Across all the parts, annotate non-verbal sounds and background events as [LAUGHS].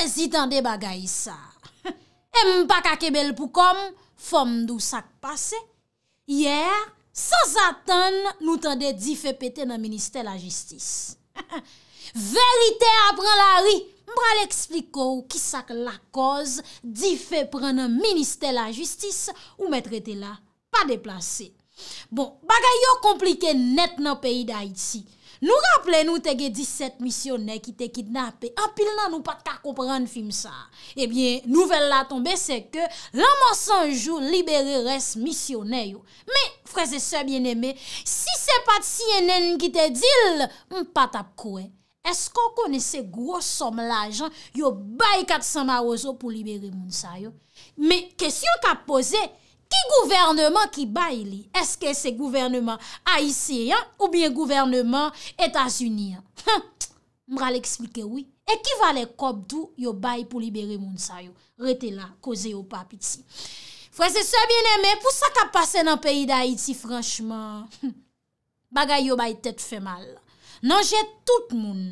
Sezitande bagay sa, e mpa kakebel pou kom, fom dou sak pase. Yer, sans atan, nou tende di fe pete nan Ministè la Justice. [LAUGHS] Verite apren la ri, mbra le ekspliko ki sak la koz di fe pren nan Ministè la Justice ou mè trete la pa deplase. Bon, bagay yo komplike net nan peyi da iti. Nou rapple nou tege 17 misyonè ki te kidnapè, apil nan nou pat kakopran fim sa. Ebyen, eh nouvel la tombe se ke, laman sanjou libere res misyonè yo. Me, freze se bieneme, si se pat si enen ki te dil, m pat ap kouè. Esko kone se gwo som la jan yo bay kat samaroso pou libere moun sa yo? Me, kesyon ka pose... Ki gouvernement ki bay li? Eske se gouvernement Aisyen ou bien gouvernement Etats-Unis? Mra l'eksplike oui. Eki vale kop du yo bay pou libere moun sayo? Retela, koze yo papi ti. Fwese se bieneme, pou sa ka pase nan peyi da Aiti franchman? Bagay yo bay tet fe mal. Nanje non, tout moun.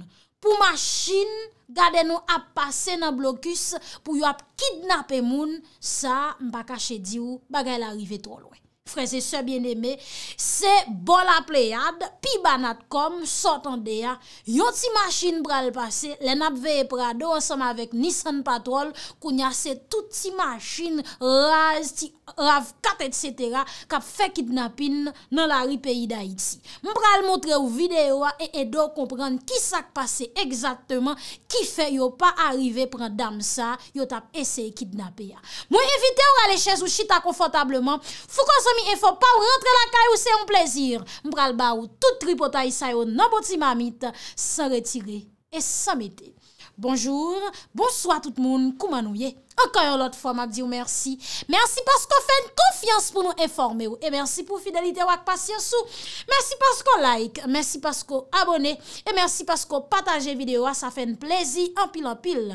pou masjin gade nou ap pase nan blokus pou yo ap kidnape moun, sa mpa kache di ou bagay la rive trol wek. freze se bien eme, se bon la pleyade, pi banat kom, sotan de ya, yon ti machin pral pase, len ap veye prado ansanm avek Nissan Patrol kou nyase tout ti machin raz, ti rav, kat et setera, kap fe kidnapin nan la ri peyi da iti. Mpral montre ou videyo a, e edo komprende ki sak pase eksakteman ki fe yo pa arrive pran dam sa, yo tap ese kidnap ya. Mwen evite ou ralechez ou chita konfotableman, fou konsom Efo pa ou rentre la kay ou se yon plezir Mbral ba ou tout tripotay sa yo No poti mamit se retire E se mette Bonjour, bonsoit tout moun Koumanouye, ankayon lot fwa mak diyo mersi Mersi pasko fèn konfians Pou nou informe ou E mersi pou fidelite wak pasyen sou Mersi pasko like, mersi pasko abone E mersi pasko pataje videyo Wa sa fèn plezi anpil anpil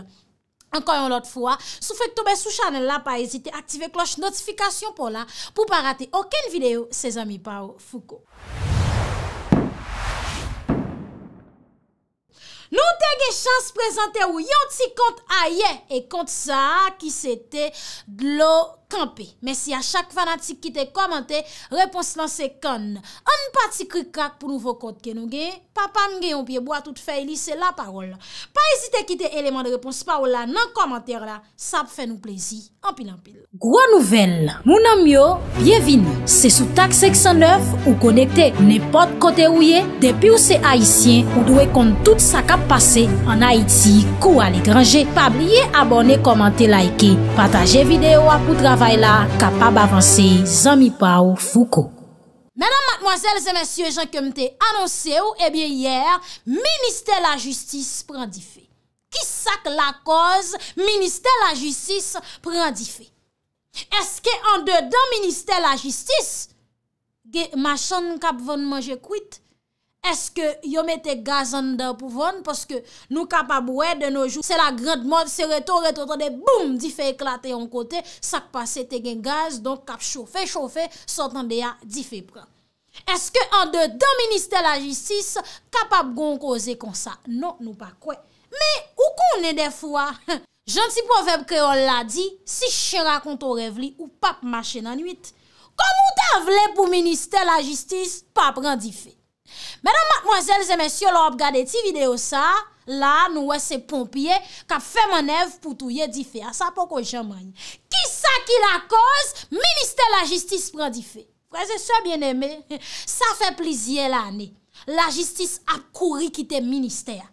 Enkoyon lot fwa, sou fek tobe sou chanel la, pa ezite aktive kloche notifikasyon pou la pou pa rate oken video se zami pa ou fuko. Nou te ge chan se prezante ou yon ti kont a ye e kont sa ki se te glok. Mèsi a chak fanatik ki te komante, repons lan se kan. An pa ti krik krak pou nouvo kote ke nou gen, pa pan gen yon pie bo a tout fey li se la parol. Pa esite ki te eleman de repons pa ou la nan komante la, sa pou fe nou plezi. An pil an pil. Gwa nouvel, mounan myo, bievin. Se sou tak seksan 9 ou konekte nepot kote ou ye, depi ou se Haitien ou dwe kont tout sa kap pase, an Haiti, kou al e grange, pa blye abone, komante, like, pataje videyo apout rava, Mwenan matmwazel zemensyo e jan kemte anonsye ou ebyen eh yer, Ministè la justis pran di fe. Ki sak la koz, Ministè la justis pran di fe. Eske an dedan Ministè la justis? Ge, machan kap von mwen jekwit? Eske yon mette gaz an de pou von? Paske nou kapab wè de nou joun, se la grand mod, se reto, reto, tonde, boum, di fe eklate yon kote, sak pase te gen gaz, don kap choufe, choufe, sotan de ya, di fe pran. Eske an de do Ministè la Jistis kapab gon koze kon sa? Non, nou pa kwen. Me, ou konen defwa? [LAUGHS] Janti profèb kè yon la di, si chè rakon to revli, ou pap machè nan wite. Kom ou ta vle pou Ministè la Jistis, pa pran di fe. Menon matmozèl zè mensyò lò ap gade ti video sa, la nou wè se pompye kap fè manèv pou touye di fè a. Sa pou kou jamanye. Ki sa ki la koz, minister la jistis pran di fè. Wè zè so bien emè, sa fè plizye la anè. La jistis ap kouri kite minister a.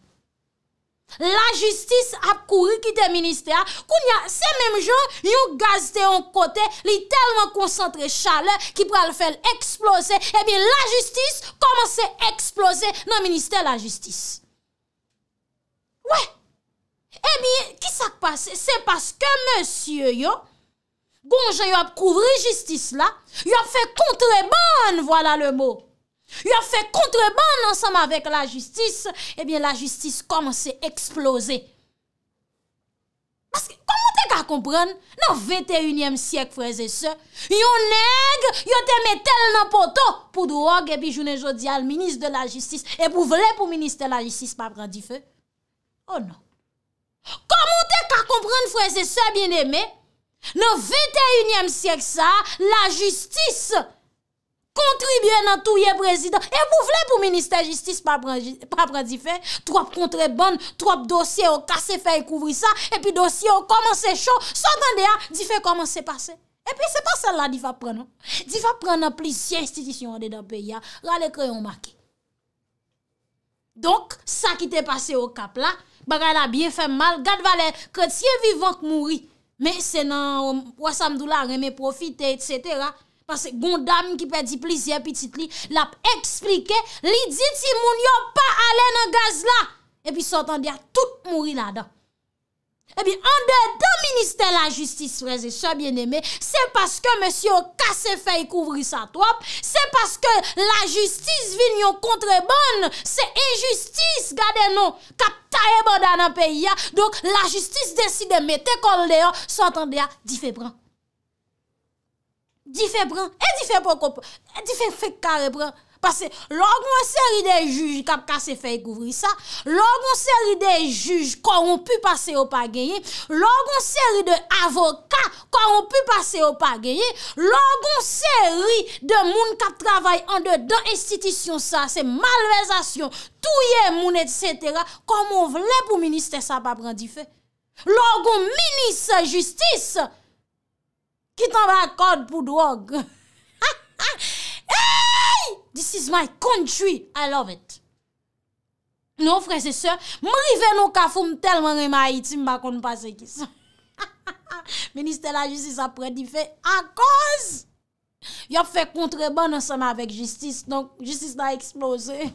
La jistis ap kouri ki te minister Kou niya se memjou Yon gazte yon kote Li telman konsantre chale Ki pral fel eksplose Ebi eh la jistis komanse eksplose Nan minister la jistis Ouè Ebi eh ki sak pase Se paske monsie yon Gonjou ap kouri jistis la Yon ap fe kontre ban Voilà le mot Eh yon fè kontreband ansanm avèk la justis Ebyen la justis komanse eksplose Baske komon te ka kompran Non 21e sièk fwè zè sè Yon neg yon teme tel nan poto Pou drog epi jounen jodi al Minis de la justis E pou vle pou minis de la justis Pa pran di fè Oh nan Komon te ka kompran fwè zè sè Bien eme Non 21e sièk sa La justis Ebyen Kontribuyen nan touye prezident E pou vle pou minister justice Pa pran di fe Trope kontre ban, trope dosye O kase fe y kouvri sa E pi dosye o koman se chon Sotan de a, di fe koman se pase E pi se pa se la di fa pran non? Di fa pran nan pli siye institisyon A de da pe ya, rale kre yon make Donk, sa ki te pase o kapla Baray la biye fe mal Gat vale, kre tiye vivan k mouri Me se nan, wa samdou la Reme profite, et cetera pan se gondam ki pe di plizye, pitit li lap eksplike, li diti moun yo pa alen an gaz la, epi sotan diya tout mouri la dan. Epi an de dan minister la justice, freze, so bien eme, se paske monsi yo kase fey kouvri sa top, se paske la justice vin yo kontre bon, se injustice gade nou, kap taebo dan an peyi ya, donk la justice deside mette kol deyo, sotan diya di febran. Di fe brin, e di fe pokop, e di fe fe kare brin. Pase logon seri de juj kap kase fe kouvri sa, logon seri de juj koron pu pase ou pa geye, logon seri de avokat koron pu pase ou pa geye, logon seri de moun kap travay an de dan institisyon sa, se malvezasyon, touye moun et setera, komon vle pou minister sa pa brin di fe. Logon minister justice, Kitan wak kod pou drog. [LAUGHS] This is my country. I love it. Nou fre se se. Mwen rive nou kafoum tel mwen remayitim bakon pasen ki se. [LAUGHS] Ministè la justice apre di fe. An koz. Yop fe kontrebon ansem avèk justice. Donk justice da eksplose. [LAUGHS]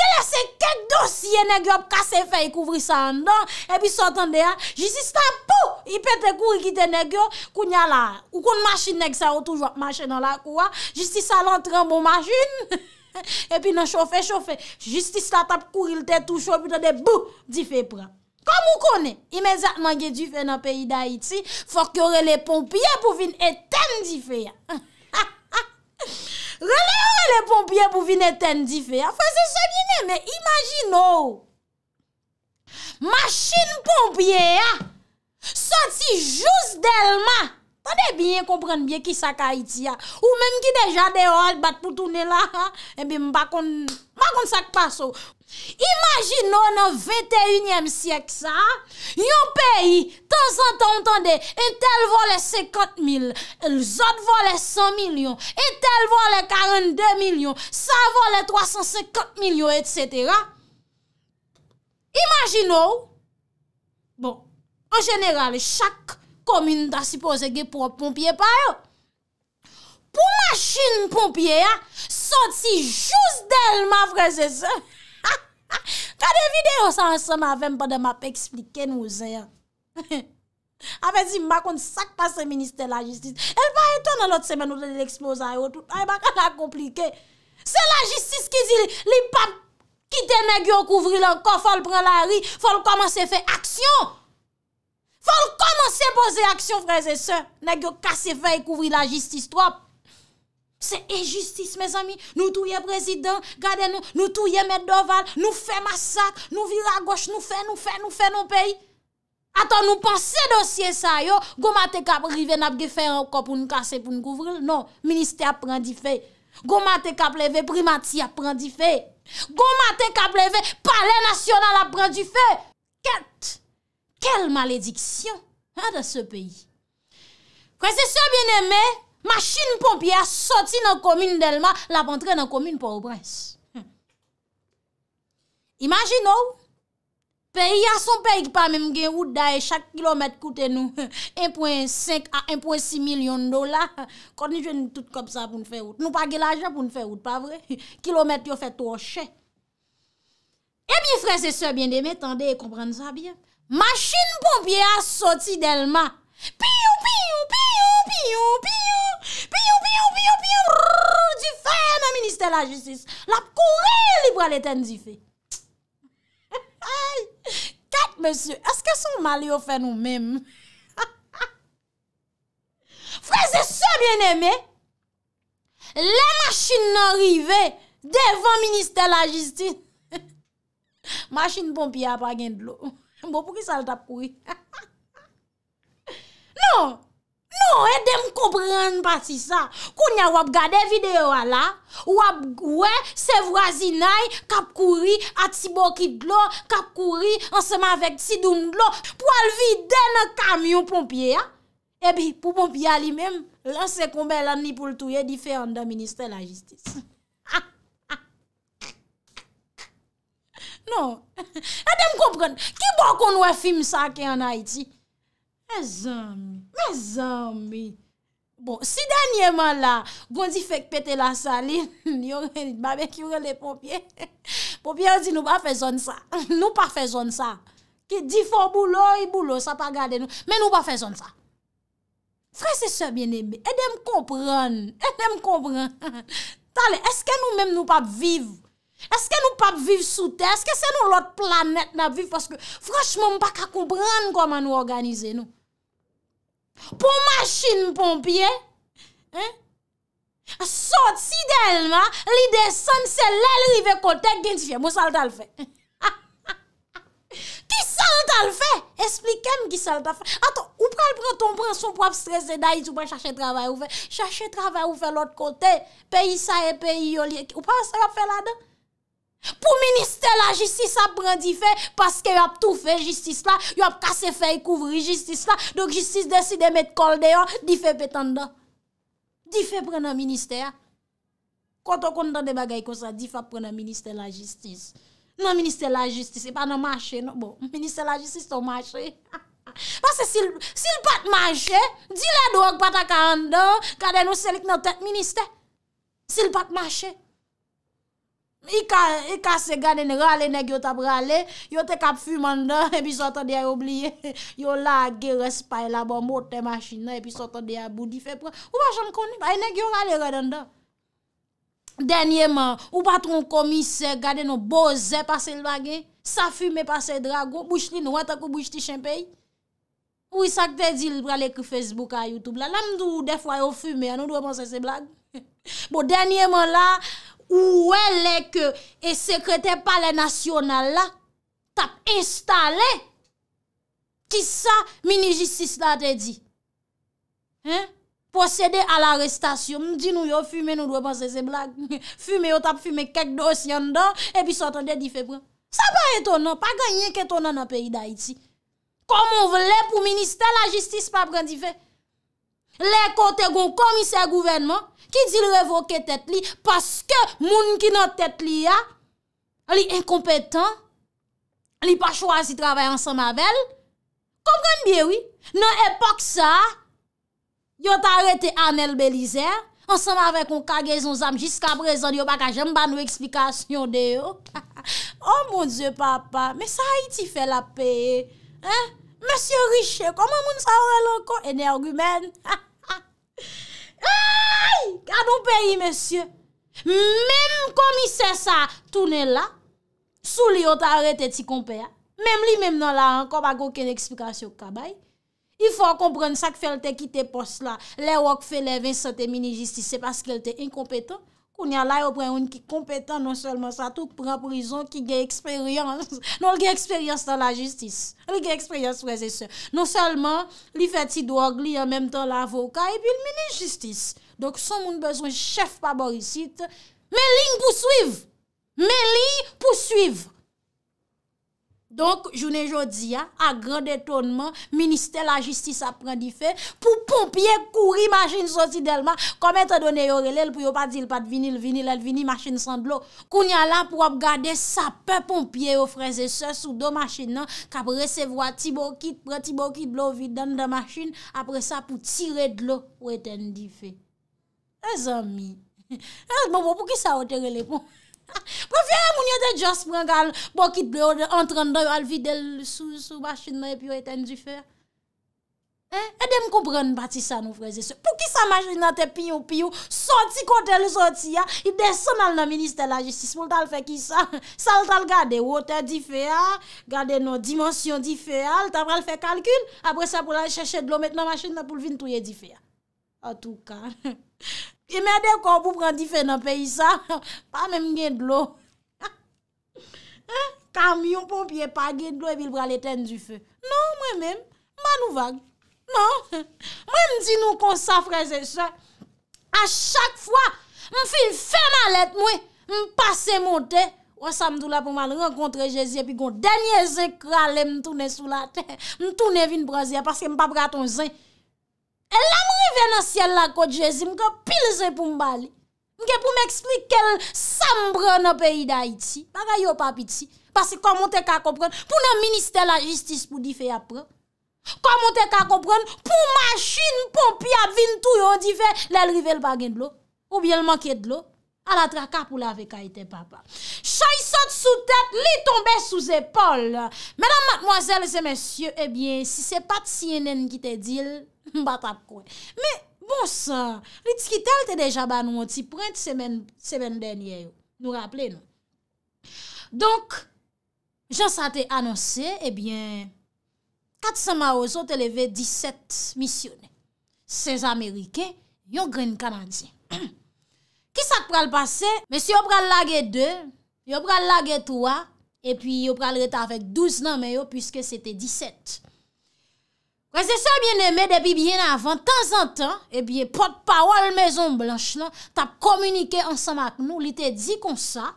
Gye lese kek dosye negyo ap kase fey kouvri sa an don, epi sotande a, jistis tap pou, ipe te kouri kite negyo, kou nyala, ou kon masin neg sa ou toujwa, masin nan la kou a, jistis alantran bon masin, [LAUGHS] epi nan chofe chofe, jistis la tap kouri lte tou cho, pi tade bou, di fey pran. Kam ou kone, ime zak nan gye dufe nan peyi da iti, fok yore le pompye pou vin eten di fey a. Gwene ou a le pompye pou vine ten di fe? A fwese se bine, men imagino ou. Machen pompye a, soti jous delman, Tande byen komprenn byen ki sa ka iti ya. Ou menm ki deja deyo al bat pou toune la. Eh Ebi mba kon, mba kon sak pa sou. Imaginou nan 21e siyek sa. Yon peyi, tan san tan tande, entel vole 50 mil, zot vole 100 milyon, entel vole 42 milyon, sa vole 350 milyon, et cetera. Imaginou, bon, an general, chak, pou minita sipoze ge pou pompye pa yo. Pou machin pompye ya, sot si jous del ma vreze se. Ka de videyo sa ansa ma vem ba de ma pe eksplike nou ze ya. Ape di makon sak pa se minister la jistise. El pa eton an lot semen ou de l'ekspoza yo. Ay baka la komplike. Se la jistise ki zi, li pap ki tenegyo kouvri lanko, fol pre la ri, fol koman se fe aksyon. Fòl komanse boze aksyon freze se. Nè gyo kase fe yi kouvri la jistis. To ap. Se e jistis, mez ami. Nou touye prezident. Gade nou. Nou touye meddoval. Nou fe massak. Nou vira goche. Nou fe, nou fe, nou fe nou peyi. Atan nou panse dosye sa yo. Goma te kap rive nap ge fe anko pou nou kase pou nou kouvri. Non. Ministè ap prendi fe. Goma te kap leve primati ap prendi fe. Goma te kap leve pale nasyonal ap prendi fe. Kèt. Kèt. Kel malediksyon da se peyi. Frense se biene me, machine pompi a soti nan komine del ma, la pantre nan komine pou Obrez. Imagine ou, peyi a son peyi ki pa mèm gen wout da e chak kilometre koute nou, 1.5 a 1.6 milyon dola, koni jwen nou tout kop sa pou nou fè wout. Nou pa gen la jè pou nou fè wout, pa vre? Kilometre yo fè tou o chè. Ebi eh frense se biene me, tande e komprende sa biene, Mâchin pompye a soti delman. Piyou, piyou, piyou, piyou, piyou. Piyou, piyou, piyou, piyou. Di fè mè Ministè la justice. La koure li pralé ten di fè. Kat, mè sè, eske son mali ou fè nou mèm? [LAUGHS] Frèze sè, mè mè. Le mâchin nan rive, devan Ministè la justice. [LAUGHS] Mâchin pompye a pagènd lou. Mbo pou ki sal tap kuri? [LAUGHS] Non, non, e dem komprende pati sa. Kou nya wap gade videyo ala, wap gwe, se vwa zinay, kap kuri ati bokid lo, kap kuri ansema vek tsi doun lo, pou alvi dene kamyon pompye ya. Ebi, pou pompye ya li menm, lan se konbe lan ni pou l'touye di fe an da minister la jistis. [LAUGHS] Non, [LAUGHS] e dem kompren, ki bo kon wè film sa ke an Haiti? Me zanmi, me zanmi. Bon, si danyeman la, gondi fèk pète la sali, [LAUGHS] yon babè kyoure le popye, [LAUGHS] popye an di nou pa fè zon sa, nou pa fè zon sa. Ki di fo boulò, yi boulò, sa pa gade nou, men nou pa fè zon sa. Frè se se biene be, e dem kompren, e dem kompren. Tane, eske nou men nou pa viv? Eske nou pap viv sou te? Eske se nou lot planet nap viv? Foske, froschman, mpa ka koubran koman nou organize nou. Pon machin, pompye! Hè? Sot, sidelman, li de san se lèl rive kote, gen si fye, mwa salta l fe. [LAUGHS] Ki salta l fe? Espli ken ki salta fye? Ato, ou pral pran ton pran son prop stres e dayi sou pran chache travay ou fe? Chache travay ou fe lot kote? Peyi sa e peyi yo li e ki? Ou pran salta fye la de? pou minister la justice ap pren di fe paske yo ap tou fe justice la yo ap kase fe yi kouvri justice la donk justice deside met kol deyon di fe petan da di fe pren nan minister konton konton de bagay kon sa di fe pren nan minister la justice nan minister la justice e pa nan manche non? bon, minister la justice to manche [LAUGHS] paske sil pat manche di la do ak pata kanda kade nou selik nan tet minister sil pat manche I ka se gade nan rale nek yo tap rale, yo te kap fuman dan, [LAUGHS] epi sotan de a oubliye. [LAUGHS] Yo lage respay la bon, mote machina, epi sotan de a boudi fepran. Ou pa chan koni, ay nek yo rale rade nan dan. Dernyeman, ou patron komise gade nan boze pa se lwage, sa fume pa se drago, bouchli nou etakou bouchli chenpey. Ou isak te di lbrale ki Facebook a Youtube la, lam do defwa yo fume, anon do apansan se blague. [LAUGHS] Dernyeman la, Ouwe [LAUGHS] le ke e sekrete pa le nasyonal la, tap installe. Ki sa mini-jistis la te di? Posede al arrestasyon. Di nou yo fume nou dwe panse se blague. Fume yo tap fume kek dosyan dan, e pi sotande di febran. Sa pa eton nan, pa ganyen keton nan an peyi da iti. Komon vele pou minister la jistis pa prendi fe. Le kote gon komise a gouvenman. Ki di l revoke tet li? Paske moun ki nan tet li ya, li inkompetan, li pa chwazi travay ansan ma bel. Komprende biye, oui? Nan epok sa, yo ta arete Anel Belizer, ansan ma vel kon kage zon zam, jiska prezon yo baka jem banwe eksplikasyon deyo. [LAUGHS] Oh mon dieu papa, me sa a iti fe la peye? Monsieur Richer, koman moun sa a relo kon energu men? Ha! [LAUGHS] Eyyy, ka nou peyi monsye, menm komi se sa, toune la, sou li yo ta arete ti kompe, menm li menm nan la, ankom a goke n eksplikasyon kabay, ifo komprene sak fe lte kite pos la, le wok fe le vin se te mini jistise, se paske lte inkompeton, pou ni alay opren yon ki kompetan, non selman sa touk pran prison, ki ge eksperyans, [LAUGHS] non l ge eksperyans tan la jistis, l ge eksperyans prese se, non selman li fet si do orgli, an menm tan la avoka, epi l meni jistis, dok son moun bezon chef pa borisit, meni pou suiv, meni pou suiv, Donk, jounen jodi a, a grand etonman, minister la justice a pren di fe, pou pompye kouri machin sosi delman, kome te donen yorele, pou yo pa dil pat vinil, vinil el vini machin san dlo. Kounya la pou ap gade sape pompye yo freze se, sou do machin nan, ka presevwa tibokit, pre tibokit blovi dan da machin, apre sa pou tire dlo, we ten di fe. E zami. E zami, pou ki sa otere le pou? Prefere moun yo de jas prangal bokit blè ou de an tran dè ou al vide l sou bachin nou e pyo eten di fè. Eh, e dem koubran bati sa nou freze se. Pou ki sa bachin nou te piyo piyo, soti kote l soti ya, i deson al nan minister la jistis pou l tal fè ki sa. [LAUGHS] Sal tal gade wote di fè ya, gade nou dimensyon di fè ya, l tabral fè kalkun, apre sa pou la chèche dlo met nan bachin nou pou vin tou ye di fè ya. A tou ka. [LAUGHS] E mè de kon pou pranti fè nan peyi sa, [LAUGHS] pa mèm gen dlo. Kamyon, pompye, pa gen dlo e vilbra le ten du fè. Non, mè mèm, mwa nou vag. Non, [LAUGHS] mwen mdi nou kon sa freze sa. A chak fwa, mwen fi fè man let mwen, mwen pase monte. Ou sa mdou la pou mwen renkontre Jeziye, pi kon denye zè kralè mwen toune sou la tè. [LAUGHS] Mwen toune vin brase ya, paske mwen pa prate un zè. El la m rive nan siel la kote jezi m ka pil ze pou m bale. M ke pou m eksplik kel sambre nan peyi da iti. M ka yon papi ti. Pasi komon te ka kompran pou nan minister la justice pou di fe apre. Komon te ka kompran pou masjin pou pi avin tou yo di fe. Le l rive l bagen dlo. Ou bi el manke dlo. Al atra kap ou la ve ka ite papa. Choy sot sou tet li tombe sou zepol. Menan matmoazel se mensyo e bien si se pat si enen ki te dil. [LAUGHS] Bat ap kwen. Me, bon san, litikitel te deja ban nou an ti prent semen denye yo. Nou rapple nou. Donk, jansate anonsen, ebyen, katsan ma ozot eleve 17 misyonen. 16 Ameriken, yon gren Kanadien. [CLEARS THROAT] Ki sak pral pase? Mes yo pral lage 2, yo pral lage 3, e pi yo pral reta fek 12 nan me yo, pwiske se te 17 misyonen. Wè zè sè bè nè mè dè bi bè yè nan avan, tan zan tan, e bè pot pa wè l mèzon blanche nan, tap komunike ansama ak nou, li te di kon sa,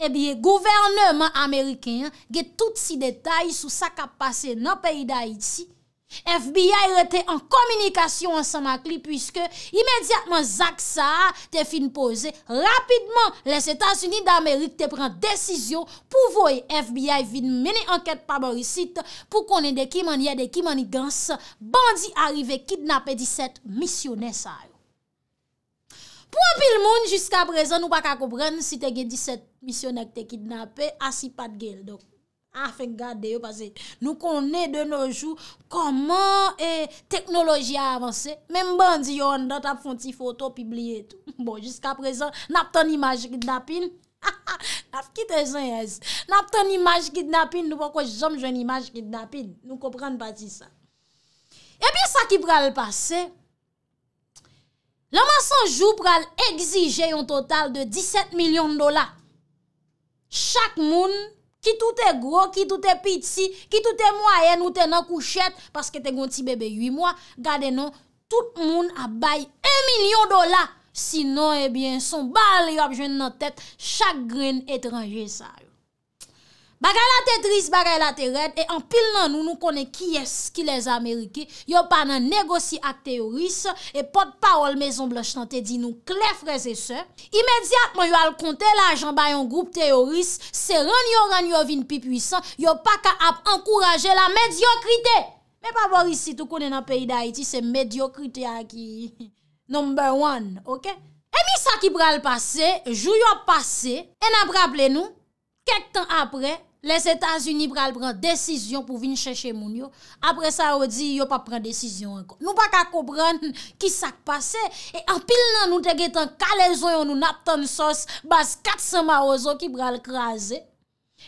e bè gouvernement amerikèn gè tout si detay sou sa kap pase nan peyi da iti, FBI rete en komunikasyon ansan makli pwiske imediatman Zak Saha te fin pose rapidman les Etats-Unis d'Amerik te pren desisyon pou voye FBI vin meni anket paborisit pou konen de kim anye de kim anye gans bandi arive kidnapè 17 misyonè sa yo. Pwapil moun jiska prezan nou baka koubren si te gen 17 misyonè ki te kidnapè asipat gel dok. Afèk gade yo, nou konè de nou jou, koman eh, teknoloji a avansè, mèm bèndi yon, dat ap fonti foto, pi bliye tout. Bon, jisk apresan, nap ton imaj ki dnapin, [LAUGHS] nap ton imaj ki dnapin, nou bako jom jwen imaj ki dnapin, nou kompran pati sa. Ebyè sa ki pral pase, eh loman san jou pral exije yon total de 17 milyon dola. Chak moun, Ki tout e gro, ki tout e piti, ki tout e mwa en ou ten an kouchet, paske te gonti bebe 8 mwa, gade non, tout moun a bay 1 milyon dola. Sinon, ebyen, eh son bal yo ap jwen nan tet, chak gren etranje sa yo. Bagay la te tris, bagay la te red, e an pil nan nou nou kone ki yes ki les Amerike, yo pa nan negosi ak teoris, e pot pa ou al mezon blos chante di nou klef reze se, imediatman yo al konte la ajan bayan group teoris, se ranyo ranyo vin pi pwisan, yo pa ka ap ankouraje la mediokrite. Me pa borisi tou kone nan peyi da iti, se mediokrite aki. [LAUGHS] Number one, ok? E mi sa ki pral pase, jou yo pase, e napraple nou, kek tan apre, Les Etats-Unis pral pran desisyon pou vin chèche moun yo. Apre sa ou di yo pa pran desisyon anko. Nou pa ka koubran ki sak pase. E anpil nan nou tegetan kalezoyon nou natan sos bas 400 maozon ki pral kreaze.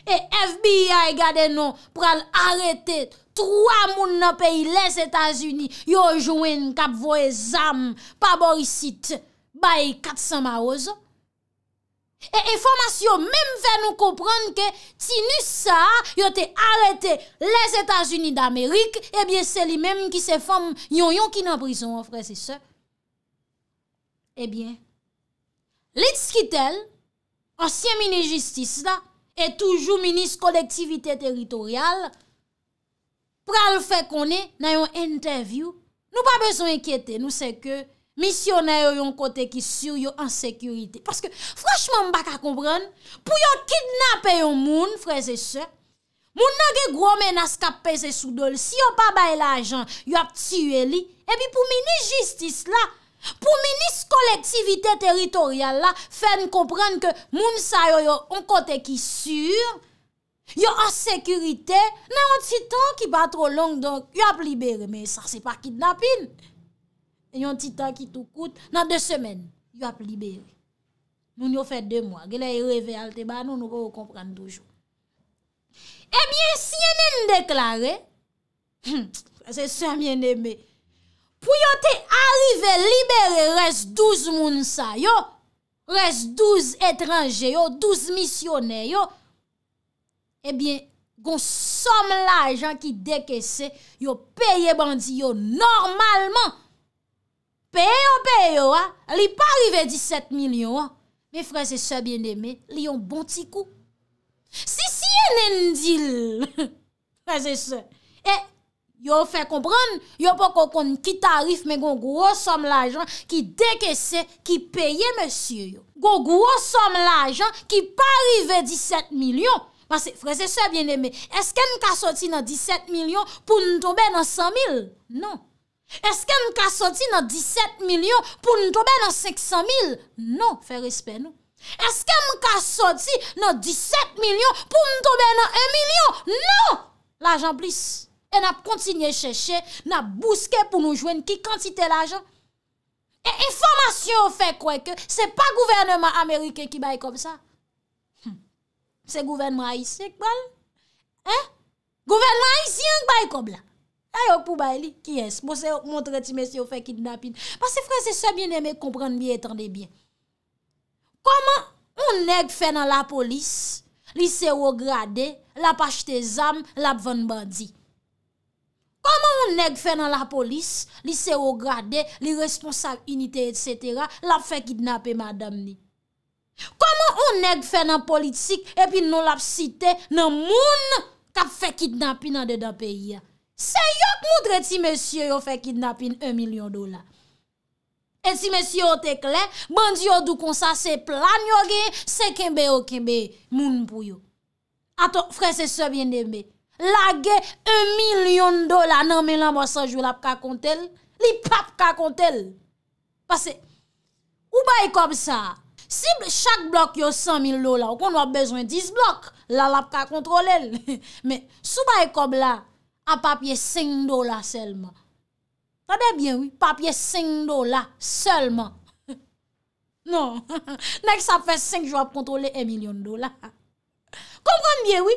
E FBI gade nou pral arete 3 moun nan peyi les Etats-Unis. Yo jouen kap voye zam pa borisite bay 400 maozon. E informasyon menm ve nou kompran ke si nou sa yo te alete les Etats-Unis d'Amerik, ebyen se li menm ki se fom yon yon ki nan prison ofre, se se. Ebyen, eh lits ki tel, ansyen mini-justis la, e toujou minis kolektivite teritorial, pral fe konen nan yon interview, nou pa bezon ekyete, nou se ke Misyonè yo yon kote ki sur, yo an sekurite. Paske, fweshman mbak a kompren, pou yo kidnapè yon moun, freze se, moun nage gwo menas ka peze soudol, si yo pa bay la ajan, yo ap tsyue li, epi pou menis jistis la, pou menis kolektivite teritorial la, fèm kompren ke moun sa yo yon kote ki sur, yo an sekurite, nan an titan ki batro long, yo ap libere, men sa se pa kidnapin. e yon titan ki tou koute, nan de semen, yon ap libere. Nou yon fè de mwa, gè lè yon revè al te ba, nou nou kon pran doujou. Ebyen, si yon nen deklare, [CLEARS THROAT] se sèm yon neme, pou yon te arrive, libere, res douz moun sa, yo, res douz etranje, yo, douz misyonè, yo, ebyen, goun som la ajan ki dekese, yo, peye bandi, yo, normalman, peye yo oh, peye yo oh, a, ah. li pa rive 17 milyon a. Ah. Me freze se bieneme, li yon bon ti kou. Si si yon en di l, freze se, e, yo fe kompran, yo po kon kon ki tarif, men gon gwo som l ajan ki deke se ki peye monsieur yo. Gon gwo som l ajan ki pa rive 17 milyon. Freze se bieneme, eske n ka soti nan 17 milyon pou n tobe nan 100 mil? Non. Eske m ka soti nan 17 milyon pou nou tobe nan 500 mil? Non, fe respen nou. Eske m ka soti nan 17 milyon pou nou tobe nan 1 milyon? Non! L'ajan plis. E nap kontinye cheche, nap buske pou nou jwen ki kantite l'ajan. E informasyon fe kweke, se pa gouvernman Amerike ki bay kom sa. Hm. Se gouvernman Aisyen kbal. Gouvernman Aisyen kbay kob la. Ayok pou bay li, kyes, monsè yon montre ti mè si yon fè kidnapin. Pase fransè, sè bine mè kompran mi etande bien. Koman moun neg fè nan la polis, li se rograde, la pache te zam, la pvan bandi? Koman moun neg fè nan la polis, li se rograde, li responsa unitè et sètera, la fè kidnapin madame ni? Koman moun neg fè nan politik epi nou la psite nan moun kap fè kidnapin an de da peyi ya? Se yok moudre ti mèsyè yo fè kidnapin 1 milyon dola. Eti mèsyè yo te klen, bandi yo dou konsase plan yo ge, se kembe yo kembe moun pou yo. A tok fre se sebyen dembe, la ge 1 milyon dola nan menan mwa sanjou la pka kontel, li pap kakontel. Pase, ou ba e kom sa, si chak blok yo 100 mil dola, ou kon wap bezwen 10 blok, la la pka kontrol el. [LAUGHS] Mè, sou ba e kom la, A papye 5 dola selman. Sade bien, wè? Papye 5 dola selman. Non. Nèk sa fè 5, jwa kontrole 1 milyon dola. Komprome bien, wè?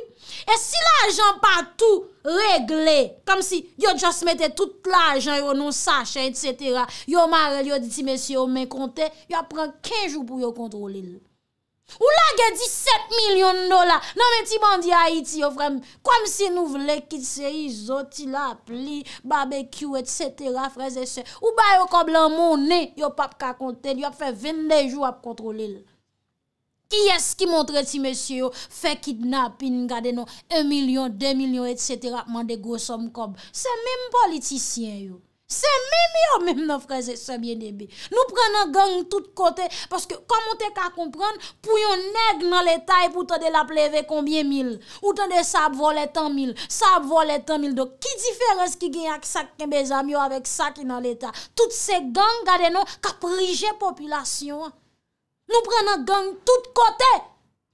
E si l'ajan patou regle, kom si yo joss mette tout l'ajan yo non sachet, etc. Yo mare, yo diti, mè si yo mè kontè, yo pran 15 jou pou yo kontrole lè. Ou la ge 17 milyon dola nan men ti mandi Haiti yo frem, kwa msi nou vle kitse izotila ap li, barbecue et setera, freze se, ou ba yo kob lan mounen yo pap kakonten, yo ap fe 20 dejou ap kontrole l. Ki es ki montre ti mesye yo fe kidnap in gade nou, 1 milyon, 2 milyon et setera ap mande gosom kob, se men politisyen yo. Se mè mè ou mè mè nan fraze se mè debè. Nou pren nan gang tout kote. Paske komon te ka kompren, pou yon neg nan leta e pou tande la pleve konbyen mil. Ou tande sab volet an mil. Sab volet an mil. Do ki diferens ki gen ak sakke mè zami ou avèk sakke nan leta. Tout se gang gade nan kaprije popilasyon. Nou pren nan gang tout kote.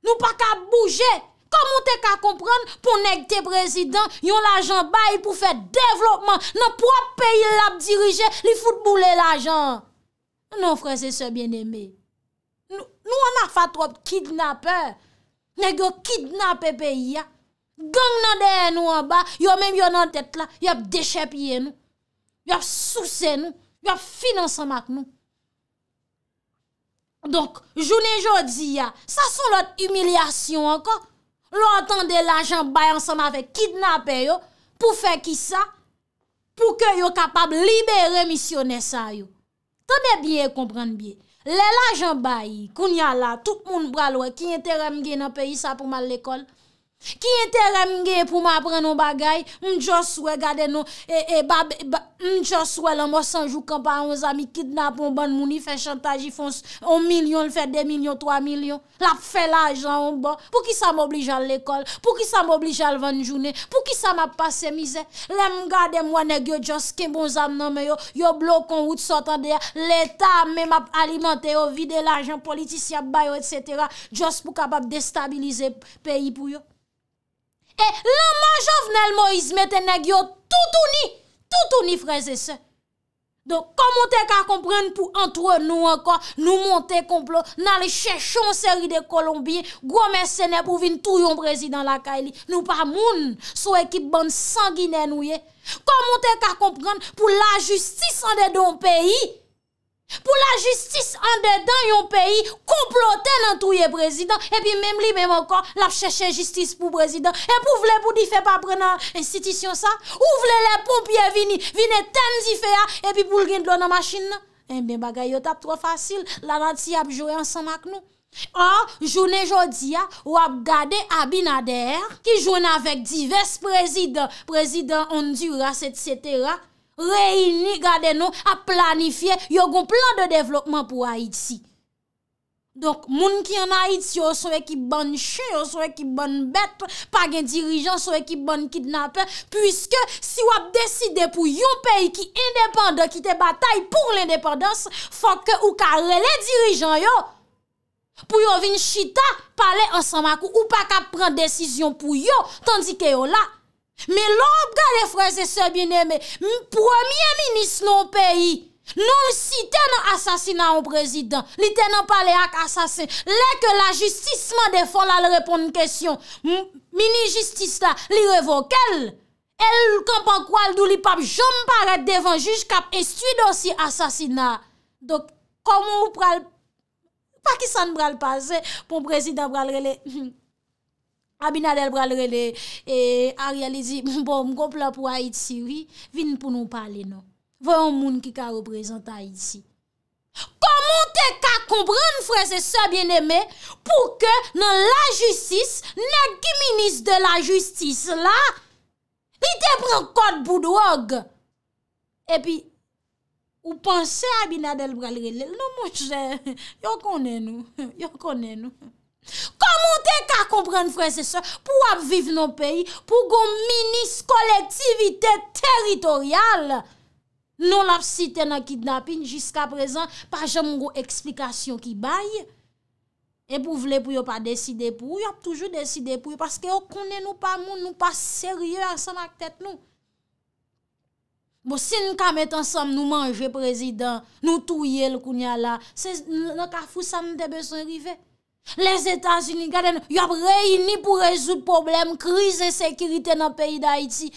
Nou pa ka bouje. Koman te ka kompran pou neg te prezidant yon l'ajan bay pou fe devlopman nan prop peyi lap dirije li fouteboule l'ajan. Nan franse se bien eme. Nou an a fatrop kidnapè. Neg yo kidnapè peyi ya. Gang nan deyè nou an ba. Yo men yo nan tet la. Yo ap dechèpye nou. Yo ap sousè nou. Yo ap finanse mak nou. Donk, jounen jodi ya. Sa son lot umilyasyon anka. Nou entende l'ajan bay ansama fe kidnapè yo pou fe ki sa pou ke yo kapab libe remisyonè sa yo. Tame bie kompran bie. Le l'ajan bay, koun ya la, tout moun bralwe ki nye teram gen apè yi sa pou mal l'ekol. Ki ente rem genye pou ma apren nou bagay Mjons wè gade nou e, e, Mjons wè la mò sanjou Kampan yon zami kidnap Yon ban mouni fè chantaj Yon milyon fè demilyon Lap fè la ajan Pou ki sa mò oblijan l'ekol Pou ki sa mò oblijan lvan jounen Pou ki sa mò ap pase mizè Lem gade mwane gyo jons ke bon zam nanmè yo Yo blokon wout sotande L'eta mè map alimante yo Vide l'ajan politisyap bayo etc Jons pou kapap destabilize Peyi pou yo E la manjof nel Moïse Metenegyo toutouni, toutouni freze se. Don, komon te kar kompren pou antre nou anka nou monte komplo nan le chèchon seri de Kolombie, gwo mè sène pou vin tou yon prezidant lakay li. Nou pa moun sou ekip ban sangine nou ye. Komon te kar kompren pou la justis an de don peyi, pou la jistis an dedan yon peyi, komplote nan touye prezident, epi mem li mem an kon, lap cheshe jistis pou prezident, epi ou vle pou di fe pa prena institisyon sa, ou vle le pompier vini, vini ten di fe ya, epi pou gen dlo nan masjin nan, epi eh bagay yo tap tro fasil, la nati ap jowe ansan mak nou. Or, jounen jodi ya, wap gade abinader, ki jounen avek divers prezident, prezident Honduras, etc., Reini gade nou a planifiye, yo goun plan de devlokman pou Haiti. Donk moun ki an Haiti yo souwe ki ban chen, yo souwe ki ban bet, pa gen dirijan souwe ki ban kidnapen, pwiske si wap deside pou yon peyi ki indepanda ki te batay pou l'indepandans, fok ke ou ka rele dirijan yo, pou yo vin chita pale ansan makou ou pa ka pran desisyon pou yo, tandike yo la... Me lop gade freze se bineme, mpwemye minis nou peyi, nou si ten an asasina an prezident, li ten an pale ak asasin, le ke la justisman defon la le repon nkesyon, mini justis la, li revoke el, el kompankwal dou li pap jom paret devan juj kap estuid osi asasina. Dok komon ou pral, pakisan pral pase, pou prezident pral rele. [LAUGHS] Abinadel Bralrele e, a realizi, mbom, [LAUGHS] gompla pou Haiti, siwi, vin pou nou pale nou. Ve yon moun ki ka reprezenta Haiti. Koman te ka kompran fwese sa bieneme pou ke nan la justis, ne ki minis de la justis la, ite prekot boudouog. E pi, ou panse Abinadel Bralrele, nou moun chè, [LAUGHS] yon konen nou, [LAUGHS] yon konen nou. komon te ka kompren fwese se pou ap viv nou peyi pou goun minis kolektivite teritorial nou lap siten a kidnapin jiska prezant pa jem moun goun eksplikasyon ki bay epou vle pou yo pa deside pou yo ap toujou deside pou paske yo kone nou pa moun nou pa serye ansan ak tet nou bo si nou ka met ansan nou manje prezident nou touye l kounya la se nou ka fousan nou te beson rive Les Etats-Unis, gade nou, yop reyni pou rezout problem, kriz e sekirite nan peyi da iti.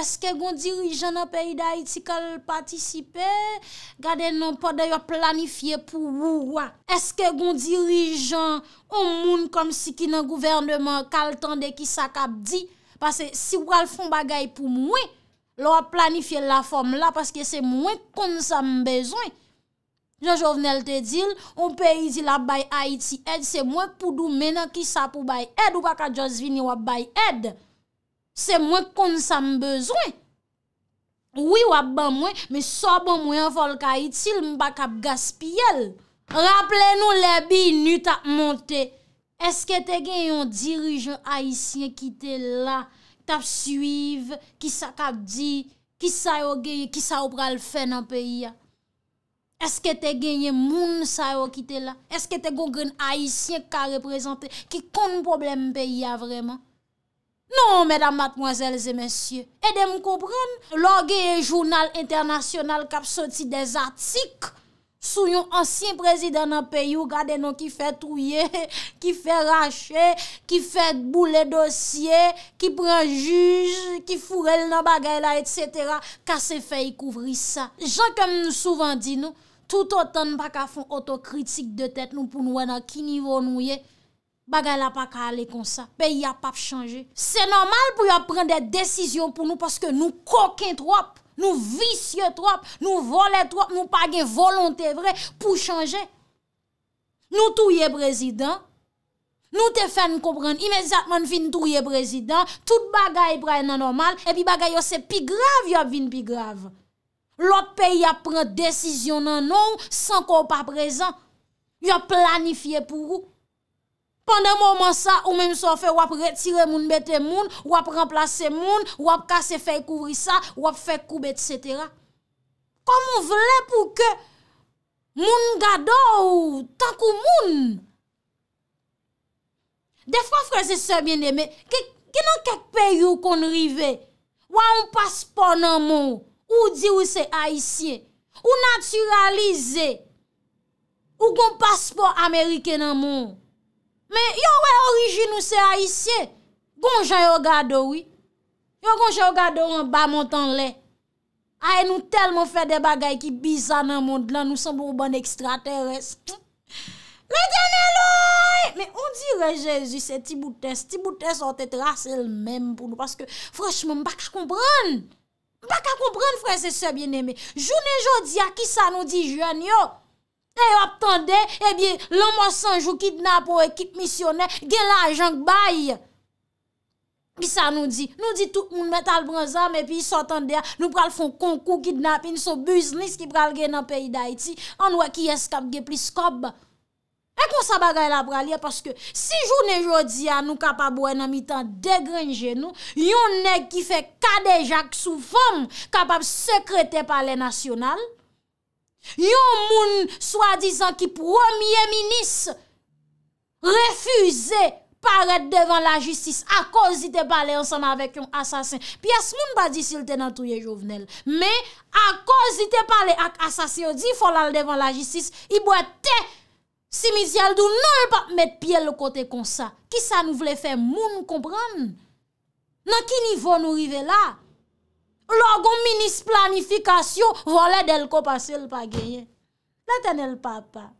Eske goun dirijan nan peyi da iti kal patisipe, gade nou, poda yop planifiye pou wouwa. Eske goun dirijan, ou moun kom si ki nan gouvernement kal tende ki sa kap di, pase si wouwa l fon bagay pou mwen, lwa planifiye la form la, paske se mwen kon sa mbezwen. Jean Jovenel te dil, ou peyi di la baye Haiti, ed se mwen pou dou mena ki sa pou baye ed, ou baka Josvinie wap baye ed. Se mwen kon sa mbezwen. Ouwi wap ban mwen, me so ban mwen folk Haiti, mba kap gaspiyel. Raple nou lebi, ni tap monte. Eske te gen yon dirijen Haitien ki te la, tap suive, ki sa kap di, ki sa yo geye, ki sa yo pral fe nan peyi ya. Eske te genye moun sa yo ki te la? Eske te gongren aisyen ka reprezenter? Ki kon problem pe ya vreman? Non, medan matmozèlze mensyè. E de m koupran? Lò genye jounal internasyonal kap soti de zatik sou yon ansyen prezident nan peyo gade nou ki fè touye, ki [LAUGHS] fè rachè, ki fè boule dosye, ki pran juz, ki furel nan bagay la, etc. Kase fè yi kouvri sa. Jan kem souvan di nou, tout otan pa ka fon otokritik de tèt nou pou nou anan ki nivou nou ye, bagay la pa ka ale kon sa, pe y ap ap chanje. Se normal pou y ap pren de desisyon pou nou, paske nou koken trop, nou visye trop, nou vole trop, nou pagen volonté vre pou chanje. Nou tou ye prezident, nou te fen koupren imedjatman vin tou ye prezident, tout bagay prenen anormal, epi bagay yo se pi grav yo ap vin pi grav. lop peyi ap pren desisyon nan nou, san kon par prezant, yo planifiye pou ou. Pendè mouman sa, ou mèm so fe wap retire moun bete moun, wap remplase moun, wap kase fe kouvri sa, wap fe koubet, etc. Kom moun vle pou ke moun gado ou tankou moun. Defan freze se mwen eme, ki nan kek peyi ou kon rive, wap moun paspon nan moun, Ou di ou se haisye, ou naturalize, ou kon paspor Amerike nan moun. Men yo we orijin ou se haisye, kon jan yo gado we. Yo kon jan yo gado we, ba montan le. Ae nou telman fe de bagay ki biza nan moun, nan nou san pou ou ban ekstra terres. Men geneloy! Men on di re jesu se ti bouten, se ti bouten sa te trase el mem pou nou. Paske freshman bak j kompran. Eh, eh Bak a kompren fwese sebyen eme, jounen jodi a ki sa nou di jwen yo, e yo aptande, e biye lomo sanjou kidnap ou ekip misyoner, gen la ajan k baye. Ki sa nou di, nou di tout moun metal bronzame, e pi sotande a, nou pral fon konkou kidnap in so buznis ki pral gen an peyi da iti, an wak yi eskap ge pli skob. E kon sa bagay la bralye paske si jounen jodi an nou kapab wè nan mi tan degrenje nou, yon ne ki fè kade jak sou fèm kapab sekrete pale nasyonal, yon moun swa dizan ki premier minis refüze paret devan la jistis akòz ite pale ansanm avèk yon asasin. Pi as moun ba di sil tenan touye jovenel, me akòz ite pale ak asasin, yon di folan devan la jistis, i bwè te fèm Si mi zyaldou nou l e pa met pye l kote kon sa, ki sa nou vle fe moun kompran? Nan ki nivou nou rive la? Lò goun minis planifikasyon, volè del ko pase l pa genye. La tenè l papa.